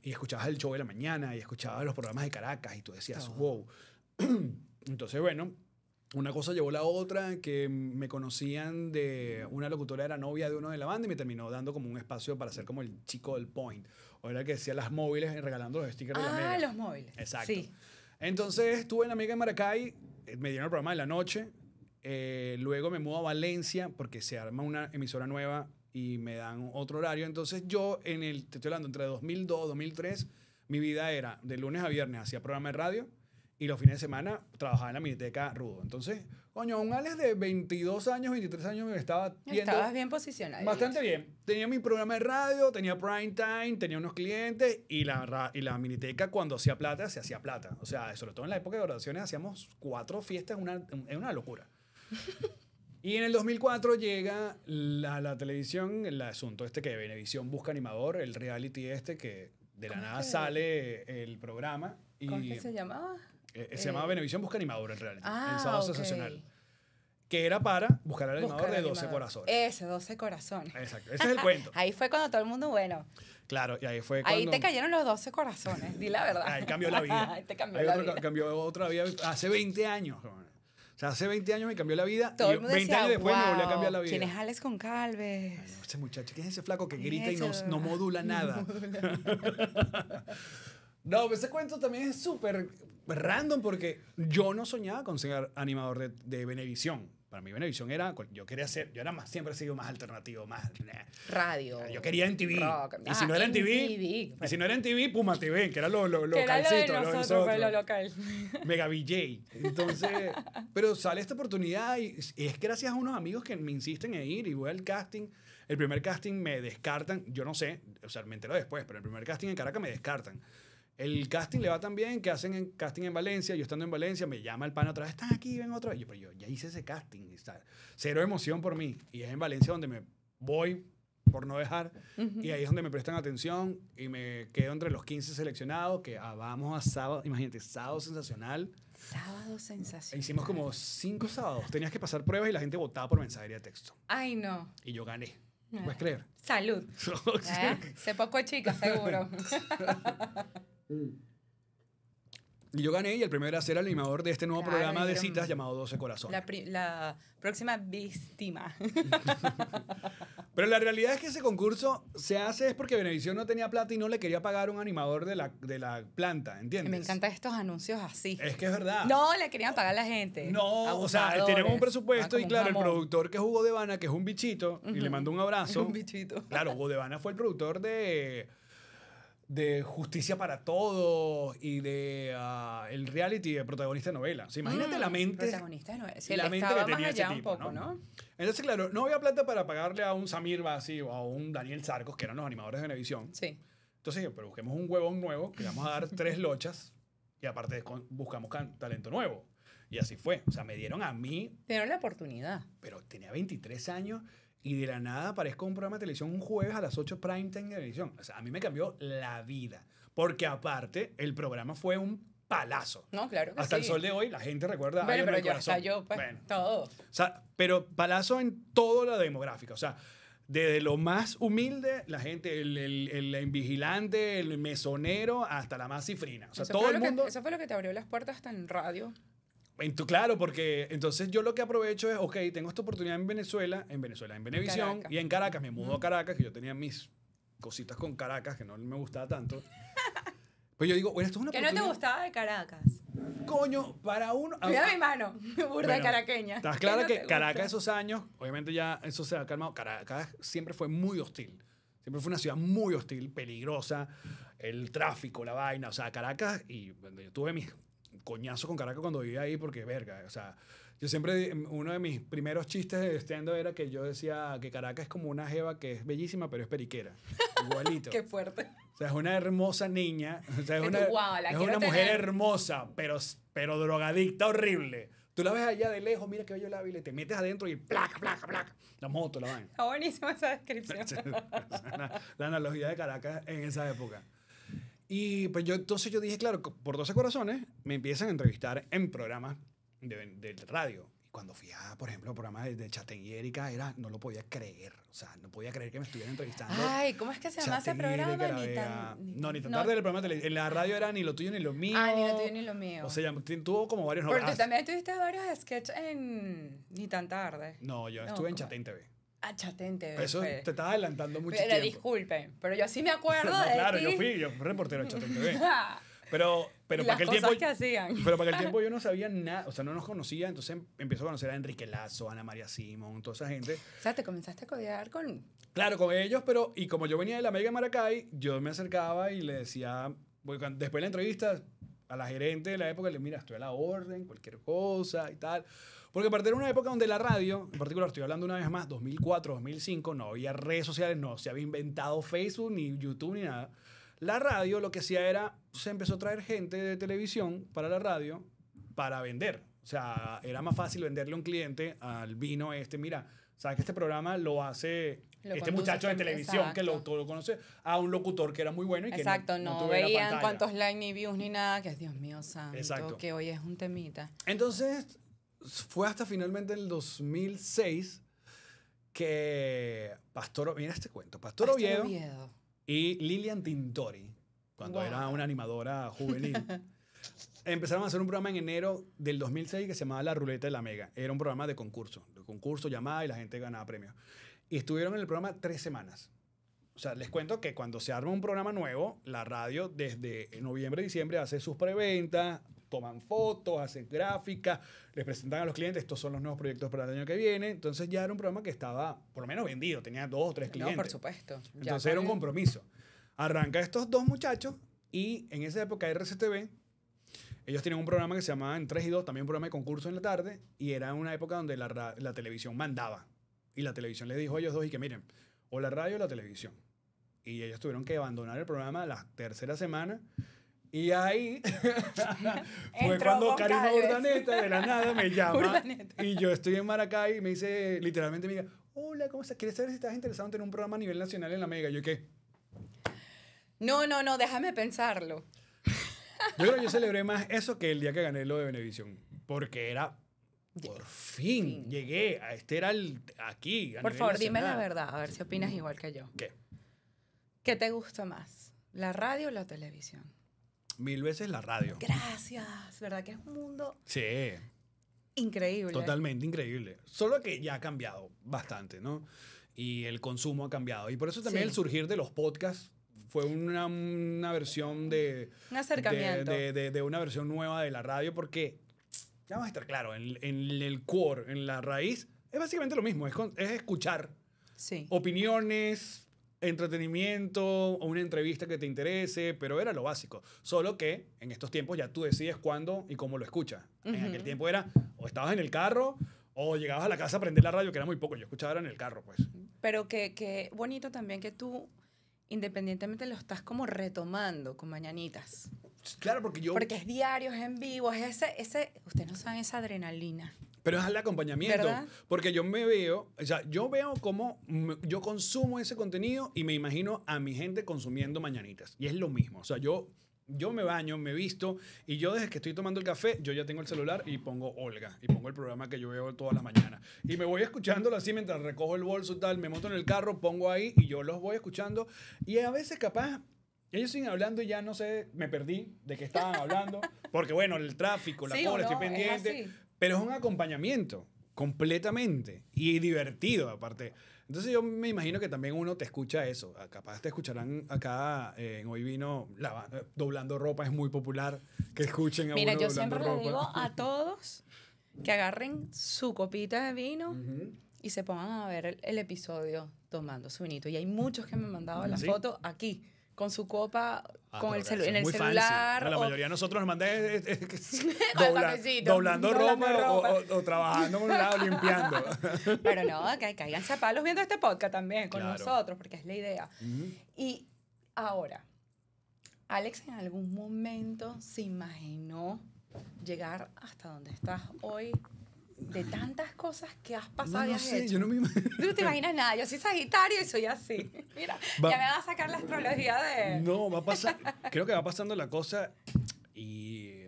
y escuchabas el show de la mañana y escuchabas los programas de Caracas y tú decías, wow. Entonces, bueno, una cosa llevó la otra, que me conocían de una locutora, era novia de uno de la banda y me terminó dando como un espacio para ser como el chico del point. O era que decía las móviles regalando los stickers ah, de la ah, mega. Ah, los móviles. Exacto. Entonces estuve en la mega en Maracay, eh, me dieron el programa de la noche, eh, luego me mudo a Valencia porque se arma una emisora nueva y me dan otro horario. Entonces yo, en el, te estoy hablando, entre 2002 2003, mi vida era de lunes a viernes hacía programa de radio y los fines de semana trabajaba en la Miniteca rudo. Entonces, coño, un Alex de 22 años, 23 años me estaba Estabas bien posicionado. Bastante bien. Tenía mi programa de radio, tenía prime time, tenía unos clientes y la, y la miniteca cuando hacía plata, se hacía plata. O sea, sobre todo en la época de graduaciones hacíamos cuatro fiestas, una, una locura. Y en el 2004 llega la, la televisión el asunto este que Venevisión busca animador, el reality este que de la nada sale el programa. Y ¿Cómo se llamaba? Eh, se llamaba eh, Venevisión busca animador el reality, ah, el sábado sensacional. Que era para buscar al animador de 12 corazones. Ese, 12 corazones. Exacto, ese es el cuento. ahí fue cuando todo el mundo, bueno. Claro, y ahí fue cuando... Ahí te cayeron los 12 corazones, di la verdad. Ahí cambió la vida. ahí te cambió la vida. Cambió otra vida hace 20 años. O sea, hace 20 años me cambió la vida. y 20 años después me volvió a cambiar la vida. ¿Quién es Alex con Calves? Ay, ese muchacho, ¿quién es ese flaco que grita y no, no modula nada? no, pues, ese cuento también es súper random porque yo no soñaba con ser animador de, de Benevisión. Para mí Venevisión era, yo quería ser, yo era más, siempre he sido más alternativo, más... Radio. Yo quería en TV. Y si ah, no era en TV, y si pues. no era en TV, Puma TV, que era lo, lo localcito. lo local. Mega VJ. Entonces, pero sale esta oportunidad y, es gracias a unos amigos que me insisten en ir y voy al casting. El primer casting me descartan, yo no sé, o sea, me entero después, pero el primer casting en Caracas me descartan. El casting le va tan bien que hacen en casting en Valencia. Yo estando en Valencia, me llama el pan otra vez, están aquí, ven otra vez. Yo, pero yo ya hice ese casting. cero emoción por mí. Y es en Valencia donde me voy por no dejar. Y ahí es donde me prestan atención y me quedo entre los 15 seleccionados que ah, vamos a sábado, imagínate, sábado sensacional. Sábado sensacional. Hicimos como cinco sábados. Tenías que pasar pruebas y la gente votaba por mensajería de texto. Ay, no. Y yo gané. Ah. ¿Puedes creer? Salud. Se eh, poco chica, seguro. Mm. Y yo gané y el primero era ser el animador de este nuevo programa de citas llamado 12 Corazones. La, próxima víctima. Pero la realidad es que ese concurso se hace es porque Benevisión no tenía plata y no le quería pagar un animador de la, planta, ¿entiendes? Me encantan estos anuncios así. Es que es verdad. No, le querían pagar a la gente. No, o sea, tenemos un presupuesto ah, y claro, el productor que es de Vana, que es un bichito, y le mando un abrazo. un bichito. Claro, Hugo Devana fue el productor de de justicia para todos y de ah, el reality de protagonista de novela. imagínate mm, la mente. de la mente que tenía ¿no? Entonces, claro, no había plata para pagarle a un Samir Basi o a un Daniel Sarcos, que eran los animadores de Venevisión. Sí. Entonces dije, pero busquemos un huevón nuevo, que vamos a dar tres lochas y aparte buscamos talento nuevo. Y así fue. O sea, me dieron a mí. Dieron la oportunidad. Pero tenía 23 años y de la nada aparezco en un programa de televisión un jueves a las 8 prime time de televisión. O sea, a mí me cambió la vida. Porque aparte, el programa fue un palazo. No, claro que Hasta el sol de hoy, la gente recuerda. Bueno, pero yo, hasta yo, pues, todo. O sea, pero palazo en toda la demográfica. O sea, desde lo más humilde, la gente, el, el, el, vigilante, el mesonero, hasta la más cifrina. O sea, todo el mundo. eso fue lo que te abrió las puertas hasta en radio claro, porque entonces yo lo que aprovecho es, ok, tengo esta oportunidad en Venezuela, en Venezuela, en Venevisión y en Caracas. Me mudó a Caracas, que yo tenía mis cositas con Caracas, que no me gustaba tanto. Pero pues yo digo, bueno, esto es una Que no te gustaba de Caracas. Coño, para uno. Mira mi mano, burda de caraqueña. Estás clara que, Caracas esos años, obviamente ya eso se ha calmado. Caracas siempre fue muy hostil. Siempre fue una ciudad muy hostil, peligrosa, el tráfico, la vaina. O sea, Caracas, y yo tuve mis coñazo con Caracas cuando vivía ahí, porque verga, o sea, yo siempre, uno de mis primeros chistes de estando era que yo decía que Caracas es como una jeva que es bellísima, pero es periquera. Igualito. Qué fuerte. O sea, es una hermosa niña, o sea, es, una, es una mujer hermosa, pero, pero drogadicta horrible. Tú la ves allá de lejos, mira que bello la y te metes adentro y placa, placa, placa. La moto, la vaina. Está buenísima esa descripción. la analogía de Caracas en esa época. Y pues yo entonces yo dije, claro, por 12 corazones me empiezan a entrevistar en programas de, radio. Y cuando fui a, por ejemplo, programas de, de y Erika, era, no lo podía creer. O sea, no podía creer que me estuvieran entrevistando. Ay, ¿cómo es que se llama ese programa? Ni tan, no, ni tan tarde el programa de En la radio era ni lo tuyo ni lo mío. Ah, ni lo tuyo ni lo mío. O sea, tuvo como varios Pero tú también tuviste varios sketches en Ni tan tarde. No, yo estuve en Chatén TV. Achatente. Eso te estaba adelantando mucho. Pero disculpe, pero yo sí me acuerdo de Claro, yo fui, yo reportero de Achatente. Pero, pero para aquel tiempo. Que hacían. Pero para aquel tiempo yo no sabía nada, o sea, no nos conocía, entonces empezó a conocer a Enrique Lazo, Ana María Simón, toda esa gente. O sea, te comenzaste a codear con. Claro, con ellos, pero. Y como yo venía de la Mega Maracay, yo me acercaba y le decía. Después de la entrevista, a la gerente de la época, le mira, estoy a la orden, cualquier cosa y tal. Porque partir de una época donde la radio, en particular estoy hablando una vez más, 2004, 2005, no había redes sociales, no se había inventado Facebook, ni YouTube, ni nada. La radio lo que hacía era, se empezó a traer gente de televisión para la radio para vender. O sea, era más fácil venderle a un cliente al vino este, mira, sabes que este programa lo hace este muchacho de televisión que lo, todo lo conoce, a un locutor que era muy bueno y que exacto, no, Exacto, no veían cuántos likes ni views ni nada, que es Dios mío santo, exacto. que hoy es un temita. Entonces, fue hasta finalmente el 2006 que Pastor, mira este cuento, Pastor, Oviedo, y Lilian Tintori, cuando era una animadora juvenil, empezaron a hacer un programa en enero del 2006 que se llamaba La Ruleta de la Mega. Era un programa de concurso, de concurso, llamada y la gente ganaba premios. Y estuvieron en el programa tres semanas. O sea, les cuento que cuando se arma un programa nuevo, la radio desde noviembre, diciembre hace sus preventas, toman fotos, hacen gráficas, les presentan a los clientes, estos son los nuevos proyectos para el año que viene. Entonces ya era un programa que estaba por lo menos vendido, tenía dos o tres clientes. No, por supuesto. Entonces era un compromiso. Arranca estos dos muchachos y en esa época RCTV, ellos tienen un programa que se llamaba En 3 y 2, también un programa de concurso en la tarde, y era una época donde la, la televisión mandaba. Y la televisión les dijo a ellos dos y que miren, o la radio o la televisión. Y ellos tuvieron que abandonar el programa la tercera semana y ahí fue cuando Karina Urdaneta de la nada me llama. y yo estoy en Maracay y me dice, literalmente me diga, hola, ¿cómo estás? ¿Quieres saber si estás interesado en tener un programa a nivel nacional en la Mega? yo, ¿qué? No, no, no, déjame pensarlo. Yo creo que yo celebré más eso que el día que gané lo de Venevisión. Porque era por fin, llegué. A, este era aquí. Por favor, dime la verdad, a ver si opinas igual que yo. ¿Qué? ¿Qué te gusta más? ¿La radio o la televisión? Mil veces la radio. Gracias, ¿verdad? Que es un mundo sí. increíble. Totalmente increíble. Solo que ya ha cambiado bastante, ¿no? Y el consumo ha cambiado. Y por eso también el surgir de los podcasts fue una, una versión de... Un acercamiento. De, de, una versión nueva de la radio porque, ya vamos a estar claro, en, en el core, en la raíz, es básicamente lo mismo, es, es escuchar opiniones, entretenimiento, o una entrevista que te interese, pero era lo básico. Solo que en estos tiempos ya tú decides cuándo y cómo lo escuchas. En aquel tiempo era o estabas en el carro o llegabas a la casa a prender la radio, que era muy poco. Yo escuchaba en el carro, pues. Pero que, bonito también que tú, independientemente, lo estás como retomando con mañanitas. Claro, porque yo... Porque es diario, es en vivo, es ese, ese, ustedes no saben esa adrenalina. Pero es al acompañamiento. Porque yo me veo, o sea, yo veo cómo yo consumo ese contenido y me imagino a mi gente consumiendo mañanitas. Y es lo mismo. O sea, yo, yo me baño, me visto y yo desde que estoy tomando el café, yo ya tengo el celular y pongo Olga y pongo el programa que yo veo todas las mañanas. Y me voy escuchándolo así mientras recojo el bolso y tal, me monto en el carro, pongo ahí y yo los voy escuchando. Y a veces capaz ellos siguen hablando y ya no sé, me perdí de qué estaban hablando. Porque bueno, el tráfico, la cola, estoy pendiente. Es pero es un acompañamiento completamente y divertido aparte. Entonces yo me imagino que también uno te escucha eso. Ah, capaz te escucharán acá eh, en Hoy Vino, eh, doblando ropa es muy popular, que escuchen a Mira, yo siempre le digo a todos que agarren su copita de vino y se pongan a ver el, episodio tomando su vinito. Y hay muchos que me han mandado la foto aquí, con su copa Ah, con el en el celular. Fancy. La mayoría de nosotros nos mandan doblando, Roma ropa, O, trabajando en un lado, limpiando. Pero no, que caigan zapatos viendo este podcast también con nosotros, porque es la idea. Y ahora, Alex en algún momento se imaginó llegar hasta donde estás hoy de tantas cosas que has pasado no, no sé, Yo no me imagino. Tú no te imaginas nada. Yo soy Sagitario y soy así. Mira, ya me va a sacar la astrología de. No, va a pasar. creo que va pasando la cosa y.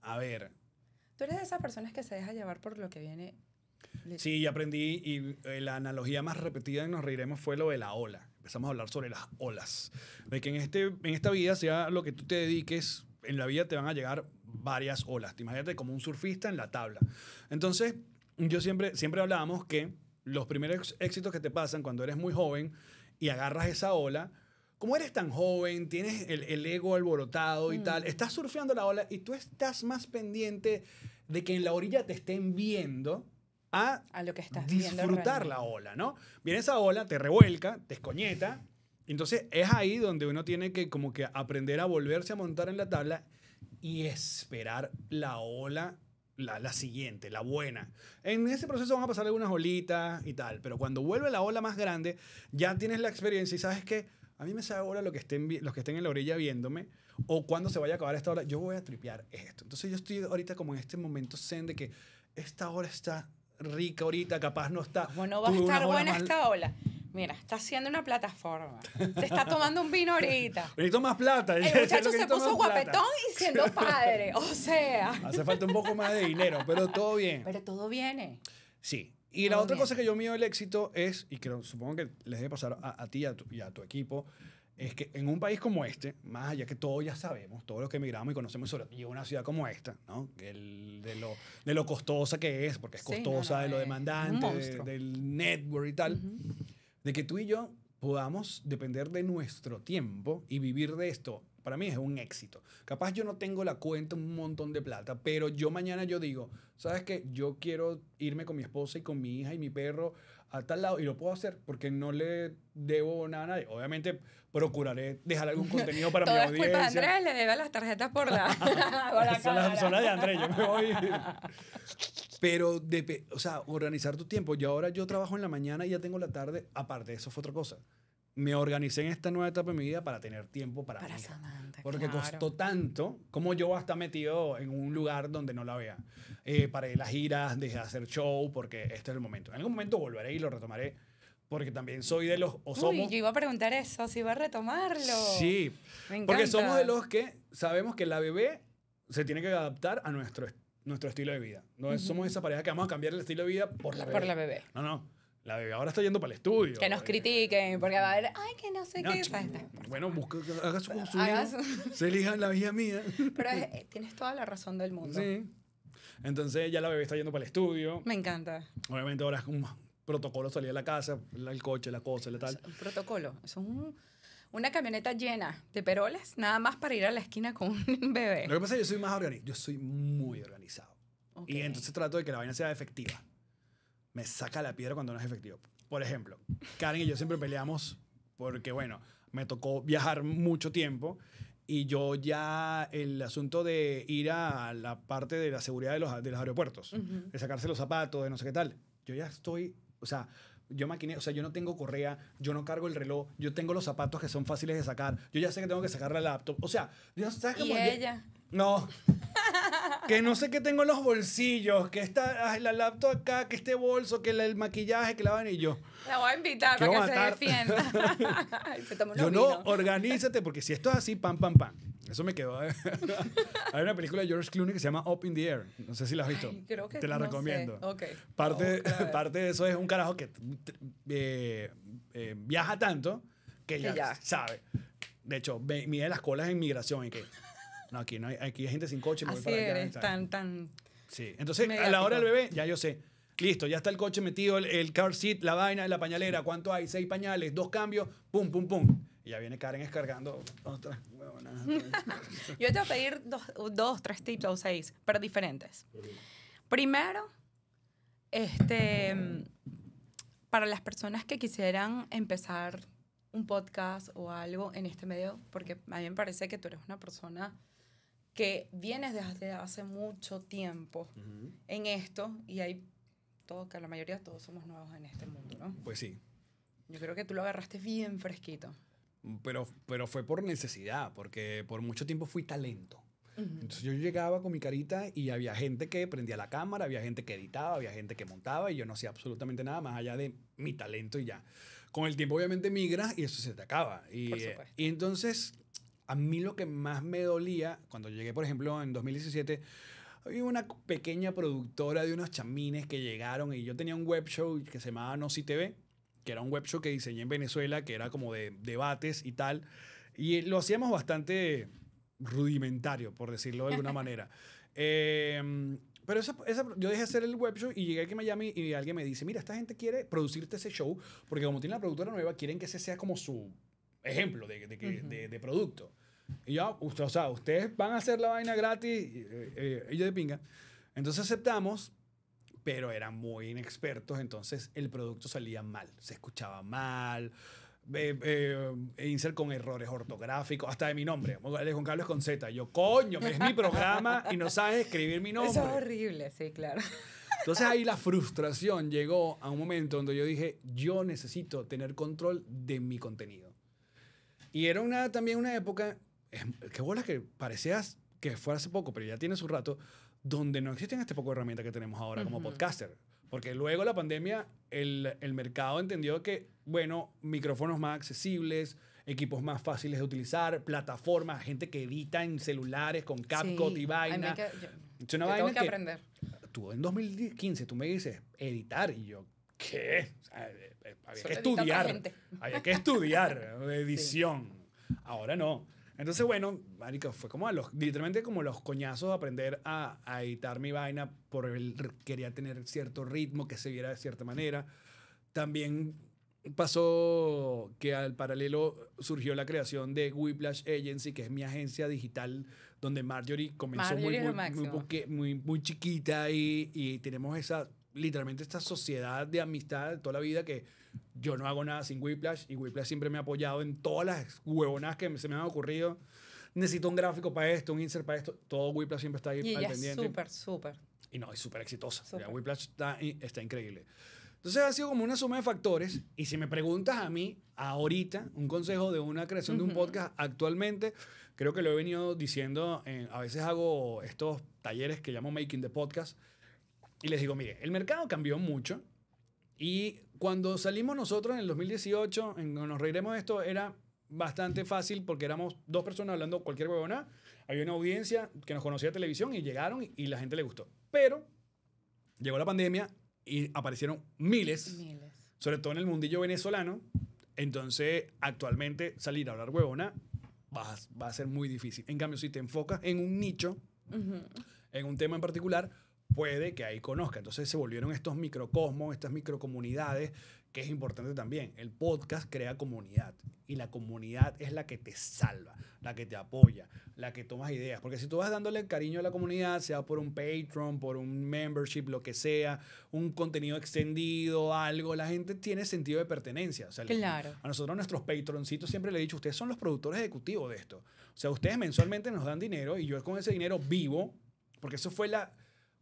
A ver. Tú eres de esas personas que se deja llevar por lo que viene. Sí, y aprendí. Y eh, la analogía más repetida en Nos Reiremos fue lo de la ola. Empezamos a hablar sobre las olas. De que en, este, en esta vida, sea lo que tú te dediques, en la vida te van a llegar varias olas. imagínate como un surfista en la tabla. Entonces, yo siempre, siempre hablábamos que los primeros éxitos que te pasan cuando eres muy joven y agarras esa ola, como eres tan joven, tienes el, el ego alborotado y mm. tal, estás surfeando la ola y tú estás más pendiente de que en la orilla te estén viendo a, lo que estás disfrutar la ola, ¿no? Viene esa ola, te revuelca, te escoñeta, entonces es ahí donde uno tiene que como que aprender a volverse a montar en la tabla y esperar la ola, la, siguiente, la buena. En ese proceso van a pasar algunas olitas y tal, pero cuando vuelve la ola más grande, ya tienes la experiencia y sabes que a mí me sabe ahora lo que estén, los que estén en la orilla viéndome o cuando se vaya a acabar esta ola, yo voy a tripear esto. Entonces yo estoy ahorita como en este momento zen de que esta ola está rica ahorita, capaz no está. Bueno va a estar buena esta ola. Mira, está haciendo una plataforma. Se está tomando un vino ahorita. Necesito más plata. El muchacho se puso guapetón y siendo padre. O sea. Hace falta un poco más de dinero, pero todo bien. Pero todo viene. Sí. Y la otra cosa que yo mío el éxito es, y que supongo que les debe pasar a, ti y a, tu, equipo, es que en un país como este, más allá que todos ya sabemos, todos los que emigramos y conocemos, sobre y una ciudad como esta, ¿no? de, lo, de costosa que es, porque es costosa, de lo demandante, del network y tal de que tú y yo podamos depender de nuestro tiempo y vivir de esto, para mí es un éxito. Capaz yo no tengo la cuenta un montón de plata, pero yo mañana yo digo, ¿sabes qué? Yo quiero irme con mi esposa y con mi hija y mi perro a tal lado y lo puedo hacer porque no le debo nada nadie. Obviamente procuraré dejar algún contenido para mi audiencia. Es culpa de Andrés, le debe las tarjetas por la, por son las de Andrés, yo me voy. Pero, de, o sea, organizar tu tiempo. y ahora yo trabajo en la mañana y ya tengo la tarde. Aparte, eso fue otra cosa. Me organicé en esta nueva etapa de mi vida para tener tiempo para, para mí. porque costó tanto como yo hasta metido en un lugar donde no la vea. Eh, a las giras, de hacer show porque este es el momento. En algún momento volveré y lo retomaré porque también soy de los o somos yo iba a preguntar eso si va a retomarlo sí Me porque somos de los que sabemos que la bebé se tiene que adaptar a nuestro nuestro estilo de vida. No somos esa pareja que vamos a cambiar el estilo de vida por la bebé. Por la bebé. No, no. La bebé ahora está yendo para el estudio. Que nos eh, critiquen, porque va a haber, ay, que no sé qué. bueno, busca, haga su, se elija la vida mía. Pero eh, eh, tienes toda la razón del mundo. Sí. Entonces ya la bebé está yendo para el estudio. Me encanta. Obviamente ahora es un protocolo salir de la casa, el coche, la cosa, la tal. Un protocolo. es un una camioneta llena de peroles nada más para ir a la esquina con un bebé. Lo que pasa es que yo soy más organizado, yo soy muy organizado. Y entonces trato de que la vaina sea efectiva. Me saca la piedra cuando no es efectivo. Por ejemplo, Karen y yo siempre peleamos porque, bueno, me tocó viajar mucho tiempo y yo ya el asunto de ir a la parte de la seguridad de los, de los aeropuertos, de sacarse los zapatos, de no sé qué tal, yo ya estoy, o sea, yo o sea, yo no tengo correa, yo no cargo el reloj, yo tengo los zapatos que son fáciles de sacar, yo ya sé que tengo que sacar la laptop. O sea, Dios ella? No que no sé qué tengo en los bolsillos, que está la laptop acá, que este bolso, que el maquillaje, que la van y yo. La voy a invitar para que se defienda. yo no, organízate, porque si esto es así, pam, pam, pam. Eso me quedó. ¿eh? Hay una película de George Clooney que se llama Up in the Air. No sé si la has visto. Te la recomiendo. Parte, parte de eso es un carajo que eh, eh, viaja tanto que, ya, sabe. De hecho, mide las colas en migración y que. No, aquí, no hay, aquí gente sin coche. Así para eres, tan, tan... Sí, entonces a la hora del bebé ya yo sé. Listo, ya está el coche metido, el, car seat, la vaina, la pañalera, ¿cuánto hay? Seis pañales, dos cambios, pum, pum, pum. Y ya viene Karen descargando Yo te voy a pedir dos, tres tips o seis, pero diferentes. Primero, este, para las personas que quisieran empezar un podcast o algo en este medio, porque a mí me parece que tú eres una persona que vienes desde hace mucho tiempo en esto y hay todo que la mayoría todos somos nuevos en este mundo, ¿no? Pues sí. Yo creo que tú lo agarraste bien fresquito. Pero, pero fue por necesidad, porque por mucho tiempo fui talento. Entonces yo llegaba con mi carita y había gente que prendía la cámara, había gente que editaba, había gente que montaba y yo no hacía absolutamente nada más allá de mi talento y ya. Con el tiempo obviamente migras y eso se te acaba. Y, Por y entonces a mí lo que más me dolía, cuando llegué, por ejemplo, en 2017, había una pequeña productora de unos chamines que llegaron y yo tenía un web show que se llamaba No Si TV, que era un web show que diseñé en Venezuela, que era como de debates y tal. Y lo hacíamos bastante rudimentario, por decirlo de alguna manera. Em, pero esa, esa, yo dejé hacer el web show y llegué aquí a Miami y alguien me dice, mira, esta gente quiere producirte ese show porque como tiene la productora nueva, quieren que ese sea como su ejemplo de producto. Y yo, o sea, ustedes van a hacer la vaina gratis, y, de pinga. Entonces aceptamos, pero eran muy inexpertos, entonces el producto salía mal, se escuchaba mal. Eh, eh insert con errores ortográficos, hasta de mi nombre. Juan Carlos con Z. Yo, coño, es mi programa y no sabes escribir mi nombre. es horrible, sí, claro. Entonces ahí la frustración llegó a un momento donde yo dije, yo necesito tener control de mi contenido. Y era una, también una época es, em, qué bolas que parecías que fue hace poco, pero ya tiene su rato, donde no existen este poco de herramientas que tenemos ahora como podcaster. Porque luego la pandemia, el, el, mercado entendió que, bueno, micrófonos más accesibles, equipos más fáciles de utilizar, plataformas, gente que edita en celulares con CapCut y vaina. yo, es una yo tengo que, aprender. Tú en 2015 tú me dices editar y yo, ¿qué? Eh, eh, había que estudiar. Había que estudiar edición. Ahora no. Entonces, bueno, marico, fue como a los, literalmente como los coñazos aprender a, editar mi vaina por quería tener cierto ritmo, que se viera de cierta manera. También pasó que al paralelo surgió la creación de Whiplash Agency, que es mi agencia digital, donde Marjorie comenzó muy, muy, muy, muy, chiquita y, y tenemos esa literalmente esta sociedad de amistad de toda la vida que yo no hago nada sin Whiplash y Whiplash siempre me ha apoyado en todas las huevonas que se me han ocurrido. Necesito un gráfico para esto, un insert para esto. Todo Whiplash siempre está ahí y al pendiente. súper, súper. Y no, es súper exitosa. Whiplash está, está increíble. Entonces ha sido como una suma de factores. Y si me preguntas a mí, ahorita, un consejo de una creación de un podcast actualmente, creo que lo he venido diciendo, eh, a veces hago estos talleres que llamo Making the Podcast, y les digo, mire, el mercado cambió mucho y cuando salimos nosotros en el 2018, en, nos reiremos de esto, era bastante fácil porque éramos dos personas hablando cualquier huevona, había una audiencia que nos conocía de televisión y llegaron y, la gente le gustó. Pero llegó la pandemia y aparecieron miles, sobre todo en el mundillo venezolano. Entonces, actualmente salir a hablar huevona va, va a ser muy difícil. En cambio, si te enfocas en un nicho, en un tema en particular, puede que ahí conozca. Entonces se volvieron estos microcosmos, estas microcomunidades, que es importante también. El podcast crea comunidad y la comunidad es la que te salva, la que te apoya, la que tomas ideas. Porque si tú vas dándole cariño a la comunidad, sea por un Patreon, por un membership, lo que sea, un contenido extendido, algo, la gente tiene sentido de pertenencia. O sea, claro. A nosotros, nuestros patroncitos, siempre le he dicho, ustedes son los productores ejecutivos de esto. O sea, ustedes mensualmente nos dan dinero y yo con ese dinero vivo, porque eso fue la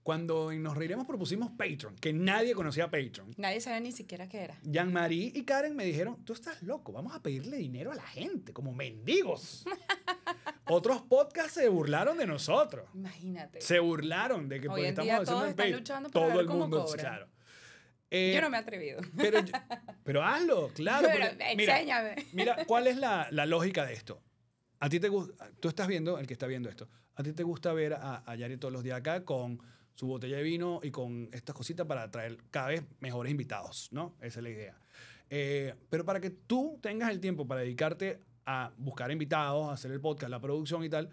cuando nos reiremos propusimos Patreon, que nadie conocía Patreon. Nadie sabía ni siquiera qué era. Jean-Marie y Karen me dijeron, tú estás loco, vamos a pedirle dinero a la gente, como mendigos. Otros podcasts se burlaron de nosotros. Imagínate. Se burlaron de que Hoy estamos haciendo todos están luchando Todo el mundo, eh, yo no me he atrevido. Pero, hazlo, claro. Pero mira, enséñame. Mira, ¿cuál es la, lógica de esto? A ti te gusta, tú estás viendo, el que está viendo esto, a ti te gusta ver a, a Yari todos los días acá con su botella de vino y con estas cositas para traer cada vez mejores invitados, ¿no? Esa es la idea. Eh, pero para que tú tengas el tiempo para dedicarte a buscar invitados, a hacer el podcast, la producción y tal,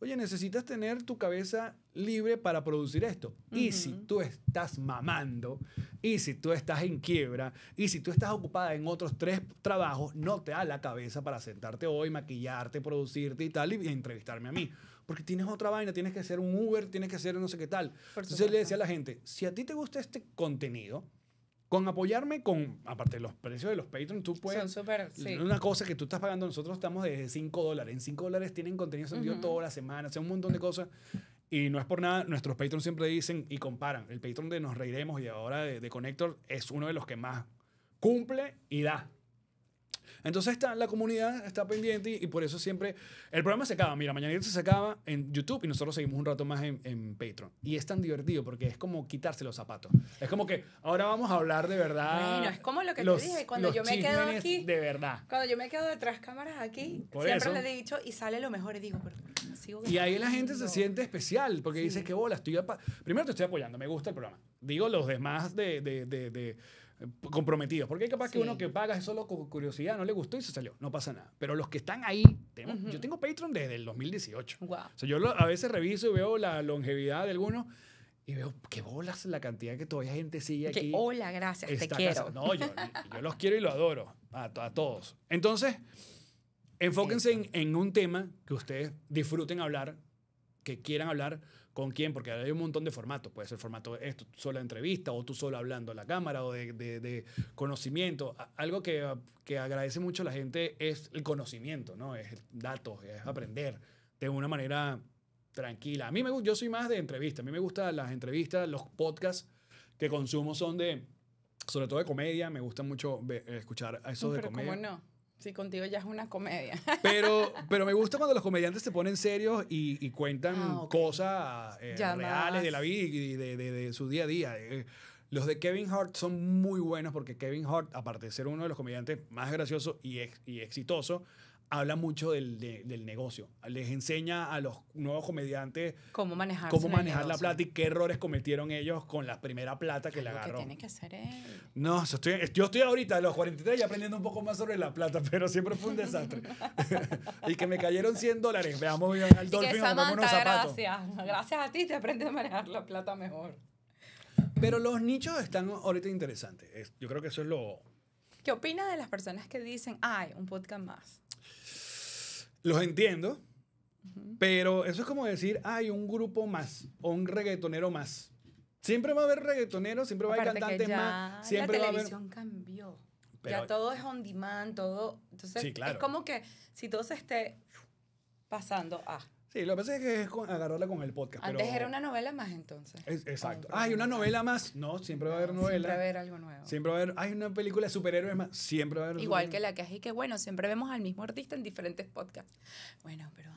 oye, necesitas tener tu cabeza libre para producir esto. Y si tú estás mamando, y si tú estás en quiebra, y si tú estás ocupada en otros tres trabajos, no te da la cabeza para sentarte hoy, maquillarte, producirte y tal, y entrevistarme a mí porque tienes otra vaina, tienes que hacer un Uber, tienes que hacer no sé qué tal. Entonces le decía a la gente, si a ti te gusta este contenido, con apoyarme con, aparte de los precios de los Patreon, tú puedes... Son Una cosa que tú estás pagando, nosotros estamos desde 5 dólares. En 5 dólares tienen contenido sentido toda la semana, o un montón de cosas. Y no es por nada, nuestros Patreons siempre dicen y comparan. El Patreon de Nos Reiremos y ahora de, de Connector es uno de los que más cumple y da. Entonces está, la comunidad está pendiente y, por eso siempre el programa se acaba. Mira, mañana se acaba en YouTube y nosotros seguimos un rato más en, Patreon. Y es tan divertido porque es como quitarse los zapatos. Es como que ahora vamos a hablar de verdad. Bueno, es como lo que tú dices. cuando yo me quedo aquí. De verdad. Cuando yo me quedo detrás cámaras aquí, siempre eso. le he dicho y sale lo mejor y digo, sigo Y ahí la gente se siente especial porque dices que bola, estoy. Primero te estoy apoyando, me gusta el programa. Digo, los demás de, de, de comprometidos. Porque hay capaz que uno que paga solo con curiosidad, no le gustó y se salió. No pasa nada. Pero los que están ahí, yo tengo Patreon desde el 2018. yo a veces reviso y veo la longevidad de algunos y veo que bolas la cantidad que todavía gente sigue aquí. Que, hola, gracias, te quiero. yo, los quiero y los adoro a, a todos. Entonces, enfóquense en, en un tema que ustedes disfruten hablar, que quieran hablar ¿Con quién? Porque hay un montón de formatos. Puede ser formato de esto, sola entrevista o tú solo hablando a la cámara o de, conocimiento. Algo que, que, agradece mucho a la gente es el conocimiento, ¿no? Es datos, es aprender de una manera tranquila. A mí me gusta, yo soy más de entrevista. A mí me gustan las entrevistas, los podcasts que consumo son de, sobre todo de comedia. Me gusta mucho escuchar eso de comedia. Sí, contigo ya es una comedia. Pero, pero me gusta cuando los comediantes se ponen serios y, cuentan ah, cosas eh, reales de la vida y de, su día a día. Eh, los de Kevin Hart son muy buenos porque Kevin Hart, aparte de ser uno de los comediantes más graciosos y, exitosos, y habla mucho del, negocio. Les enseña a los nuevos comediantes cómo, manejar cómo manejar la plata y qué errores cometieron ellos con la primera plata que le agarró. que tiene que hacer él. No, yo estoy, yo estoy ahorita a los 43 y aprendiendo un poco más sobre la plata, pero siempre fue un desastre. y que me cayeron 100 dólares. Veamos bien al Dolphin Samantha, unos zapatos. Gracias. Gracias a ti te aprendes a manejar la plata mejor. Pero los nichos están ahorita interesantes. yo creo que eso es lo... ¿Qué opinas de las personas que dicen, ay, un podcast más? Los entiendo, pero eso es como decir, hay un grupo más o un reggaetonero más. Siempre va a haber reggaetoneros, siempre va a haber cantantes más. Siempre la televisión cambió. ya todo es on demand, todo. Entonces, es como que si todo se esté pasando a. Ah, Sí, lo que pasa es que es agarrarla con el podcast. Antes era una novela más entonces. exacto. Hay una novela más. No, siempre va a haber novela. Siempre va a haber algo nuevo. Siempre va a haber. Hay una película de superhéroes más. Siempre va a haber. Igual que la que hay que bueno, siempre vemos al mismo artista en diferentes podcasts. Bueno, pero.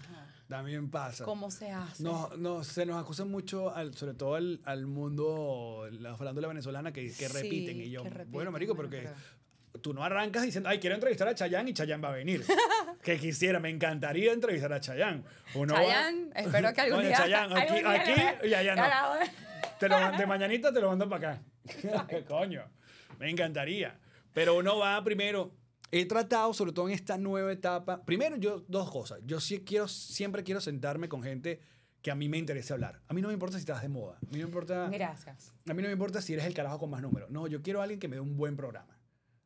También pasa. ¿Cómo se hace? No, no, se nos acusa mucho, al, sobre todo al, mundo, la farándula venezolana, que, repiten. Y yo, bueno, Marico, porque tú no arrancas diciendo, ay, quiero entrevistar a Chayanne y Chayanne va a venir. que quisiera, me encantaría entrevistar a Chayanne. Uno Chayanne, espero que algún día... aquí, aquí, y allá no. Te lo, de mañanita te lo mando para acá. ¿Qué coño? Me encantaría. Pero uno va primero... He tratado, sobre todo en esta nueva etapa, primero yo dos cosas. Yo sí quiero, siempre quiero sentarme con gente que a mí me interese hablar. A mí no me importa si estás de moda. no me importa. Gracias. A mí no me importa si eres el carajo con más números. No, yo quiero a alguien que me dé un buen programa.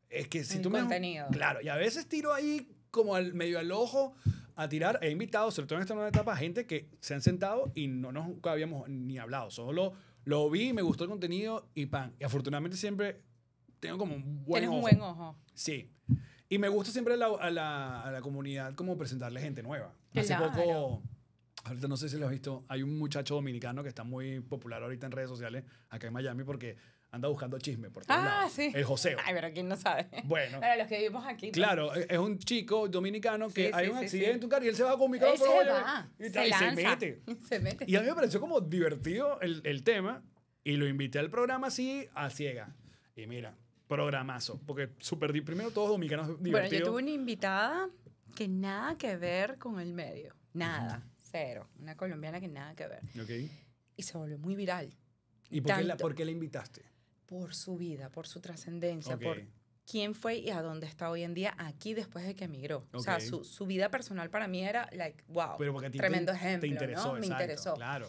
Es que si tú contenido. me. Claro, y a veces tiro ahí como al medio al ojo a tirar. He invitado, sobre todo en esta nueva etapa, gente que se han sentado y no nos nunca habíamos ni hablado. Solo lo vi, me gustó el contenido y pan. Y afortunadamente siempre tengo como un buen ojo. Tienes un buen ojo. Sí. Y me gusta siempre a la, a la, a la comunidad como presentarle gente nueva. Hace poco. Ahorita no sé si lo has visto, hay un muchacho dominicano que está muy popular ahorita en redes sociales acá en Miami porque anda buscando chisme por todos ah, Sí. El José Ay, pero quién no sabe. Bueno. Para los que vivimos aquí. Pues. Claro, es un chico dominicano que hay un accidente en tu carro y él se va con un micrófono. Se va, y, se, mete. se mete. Y a mí me pareció como divertido el, el tema y lo invité al programa así a ciega. Y mira, programazo. Porque super, primero todos dominicanos divertidos. Bueno, yo tuve una invitada que nada que ver con el medio. Nada. Cero. Una colombiana que nada que ver. Y se volvió muy viral. ¿Y por qué, la, por qué la invitaste? por su vida, por su trascendencia, por quién fue y a dónde está hoy en día aquí después de que emigró. O sea, su, su, vida personal para mí era, like, wow, tremendo ejemplo, ¿no? Me interesó. Claro.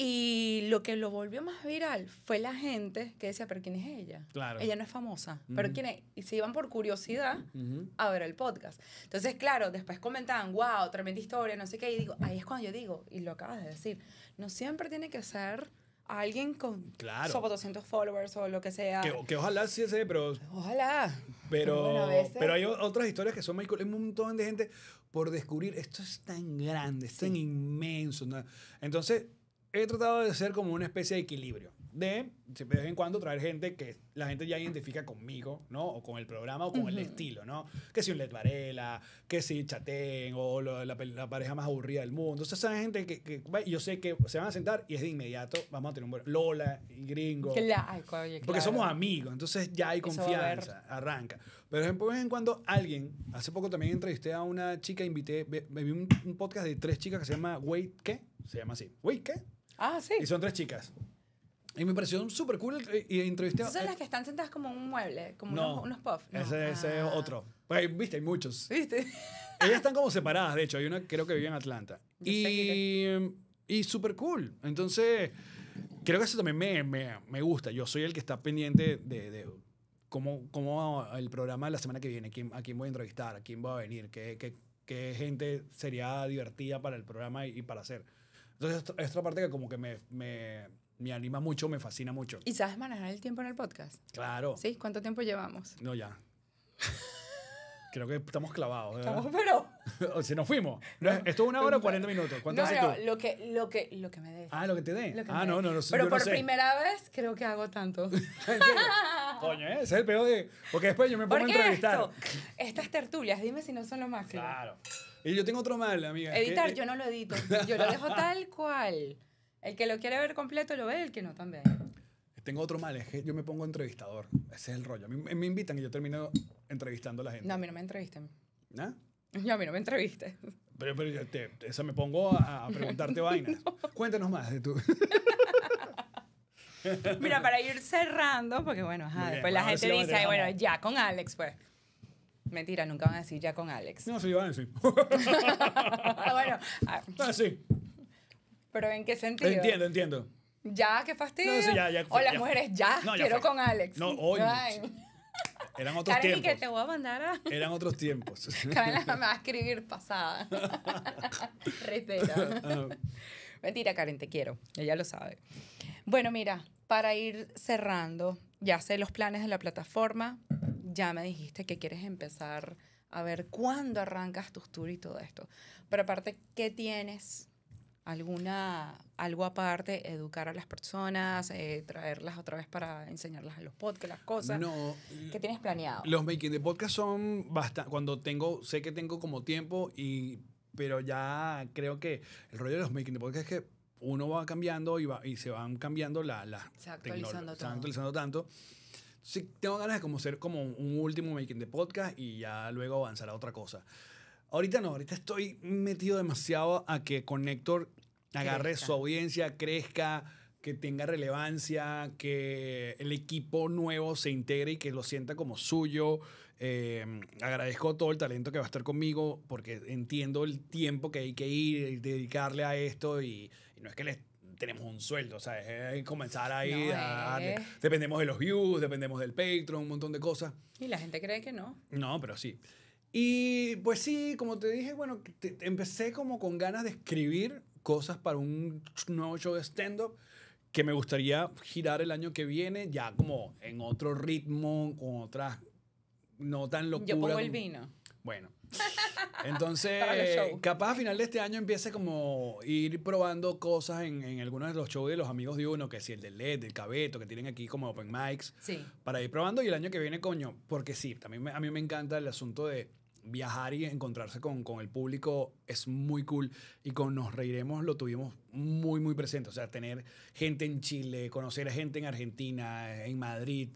Y lo que lo volvió más viral fue la gente que decía, pero ¿quién es ella? Claro. Ella no es famosa, pero ¿quién Y se iban por curiosidad a ver el podcast. Entonces, claro, después comentaban, wow, tremenda historia, no sé qué, y digo, ahí es cuando yo digo, y lo acabas de decir, no siempre tiene que ser alguien con claro. 200 followers o lo que sea. Que, ojalá sí ve, pero... Ojalá. Pero, pero hay otras historias que son muy Hay un montón de gente por descubrir. Esto es tan grande, es tan inmenso. Entonces, he tratado de hacer como una especie de equilibrio de, de vez en cuando, traer gente que la gente ya identifica conmigo, ¿no? O con el programa o con el estilo, ¿no? Que si un Led Varela, que si Chatén, o la, pareja más aburrida del mundo. Entonces, esa gente que, que, yo sé que se van a sentar y es de inmediato, vamos a tener un buen... Lola y Gringo. ay, oye, Porque somos amigos, entonces ya hay confianza, arranca. Pero de vez en cuando alguien, hace poco también entrevisté a una chica, invité, me vi un, un podcast de tres chicas que se llama Wait, ¿qué? Se llama así. ¿Wait, qué? Ah, sí. Y son tres chicas. Y me pareció súper cool eh, y entrevisté a... Son las que están sentadas como un mueble, como unos, puffs. No. Ese, ese es eh, otro. Ah. Viste, hay muchos. Viste. Ellas están como separadas, de hecho. Hay una creo que vive en Atlanta. y, y súper cool. Entonces, creo que eso también me, me, gusta. Yo soy el que está pendiente de, de cómo, cómo, el programa de la semana que viene, a quién voy a entrevistar, a quién va a venir, qué, qué, qué, gente sería divertida para el programa y, para hacer. Entonces, esta parte que como que me, me me anima mucho, me fascina mucho. ¿Y sabes manejar el tiempo en el podcast? Claro. ¿Sí? ¿Cuánto tiempo llevamos? No, ya. Creo que estamos clavados. ¿verdad? Estamos, pero. o si nos fuimos. esto es una hora o 40 minutos. ¿Cuánto no, tú? lo que, lo, que, lo que me dé. Ah, lo que te dé. Ah, no, no, no. Pero por primera vez creo que hago tanto. Coño, ¿eh? es el peor de. Porque después yo me pongo a entrevistar. Estas tertulias, dime si no son lo más Claro. Y yo tengo otro mal, amiga. Editar, eh, eh. yo no lo edito. Yo lo dejo tal cual. El que lo quiere ver completo lo ve, el que no también. Tengo otro mal, es que yo me pongo entrevistador. Ese es el rollo. me invitan y yo termino entrevistando a la gente. No, a mí no me entrevisten. ¿Ah? ¿No? Yo a mí no me entrevisten Pero, pero yo te, esa me pongo a, preguntarte vainas. Cuéntanos más de tú. Mira, para ir cerrando, porque bueno, después la gente dice, bueno, ya con Alex, pues. Mentira, nunca van a decir ya con Alex. No, sí, van a decir. bueno. así ah, sí. ¿Pero en qué sentido? Entiendo, entiendo. Ya, qué fastidio. o las mujeres, ya, quiero con Alex. No, hoy. Eran otros tiempos. Y que te voy a mandar a... Eran otros tiempos. Karen me va a escribir pasada. Respeto. Mentira, Karen, te quiero. Ella lo sabe. Bueno, mira, para ir cerrando, ya sé los planes de la plataforma. Ya me dijiste que quieres empezar a ver cuándo arrancas tus tours y todo esto. Pero aparte, ¿qué tienes alguna, algo aparte, educar a las personas, eh, traerlas otra vez para enseñarlas a los podcasts, las cosas. No. ¿Qué tienes planeado? Los making de podcast son bastante, cuando tengo, sé que tengo como tiempo y, pero ya creo que el rollo de los making de podcast es que uno va cambiando y, va, y se van cambiando la, la se actualizando actualizando tanto. Sí, tengo ganas de como ser como un último making de podcast y ya luego avanzar a otra cosa. Ahorita no, ahorita estoy metido demasiado a que con Héctor agarre su audiencia, crezca, que tenga relevancia, que el equipo nuevo se integre y que lo sienta como suyo. Em, agradezco todo el talento que va a estar conmigo porque entiendo el tiempo que hay que ir y dedicarle a esto y, no es que tenemos un sueldo, o sea, es comenzar ahí a Dependemos de los views, dependemos del Patreon, un montón de cosas. Y la gente cree que no. No, pero sí. Y pues sí, como te dije, bueno, empecé como con ganas de escribir cosas para un nuevo show de stand-up que me gustaría girar el año que viene, ya como en otro ritmo, con otras no tan locura. Yo pongo el vino. Bueno. Entonces, capaz a final de este año empiece como ir probando cosas en, en, algunos de los shows de los amigos de uno, que si el de LED, del Cabeto, que tienen aquí como open mics, para ir probando y el año que viene, coño, porque sí, también a mí me encanta el asunto de viajar y encontrarse con, el público es muy cool. Y con Nos Reiremos lo tuvimos muy, muy presente. O sea, tener gente en Chile, conocer gente en Argentina, en Madrid,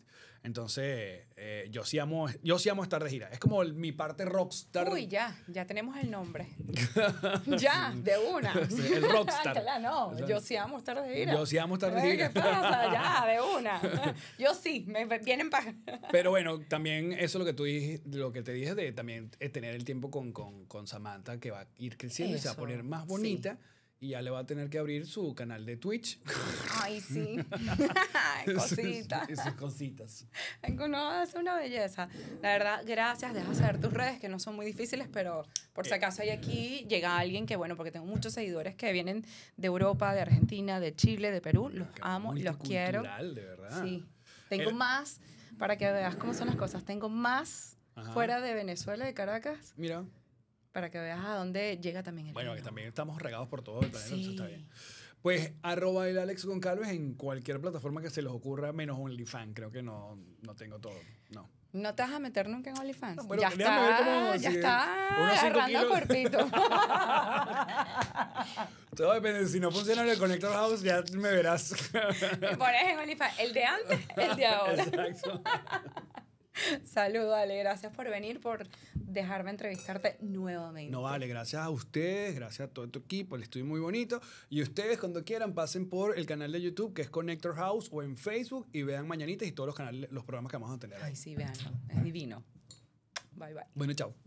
entonces, eh, yo, sí amo, yo sí estar de gira. Es como mi parte rockstar. Uy, ya, ya tenemos el nombre. ya, de una. el rockstar. no, yo sí amo estar de gira. Yo sí amo estar de gira. ¿Qué pasa? Ya, de una. Yo sí, me vienen para... Pero bueno, también eso es lo que tú dijiste, lo que te dije de también es eh, tener el tiempo con, con, con Samantha, que va a ir creciendo y se va a poner más bonita y ya le va a tener que abrir su canal de Twitch. Ay, sí. cositas. Esas cositas. no, es una belleza. La verdad, gracias. Deja saber tus redes, que no son muy difíciles, pero por si eh. acaso hay aquí, llega alguien que, bueno, porque tengo muchos seguidores que vienen de Europa, de Argentina, de Chile, de Perú. Los amo y los quiero. de verdad. Sí. Tengo más, para que veas cómo son las cosas, tengo más fuera de Venezuela, de Caracas. Mira para que veas a dónde llega también el Bueno, que también estamos regados por todo el planeta, eso está bien. Pues arroba el Alex Goncalves en cualquier plataforma que se les ocurra, menos OnlyFans. Creo que no, no tengo todo. No. No te vas a meter nunca en OnlyFans. ya, está, ya está, unos agarrando cuerpito. todo depende. Si no funciona el Connector House, ya me verás. Me pones en OnlyFans. El de antes, el de ahora. Exacto. Salud, Ale, Gracias por venir, por dejarme entrevistarte nuevamente. No, vale. Gracias a ustedes, gracias a todo tu equipo. El estudio muy bonito. Y ustedes, cuando quieran, pasen por el canal de YouTube que es Connector House o en Facebook y vean mañanitas y todos los canales, los programas que vamos a tener Ay, sí, veanlo. Es divino. Bye, bye. Bueno, chao.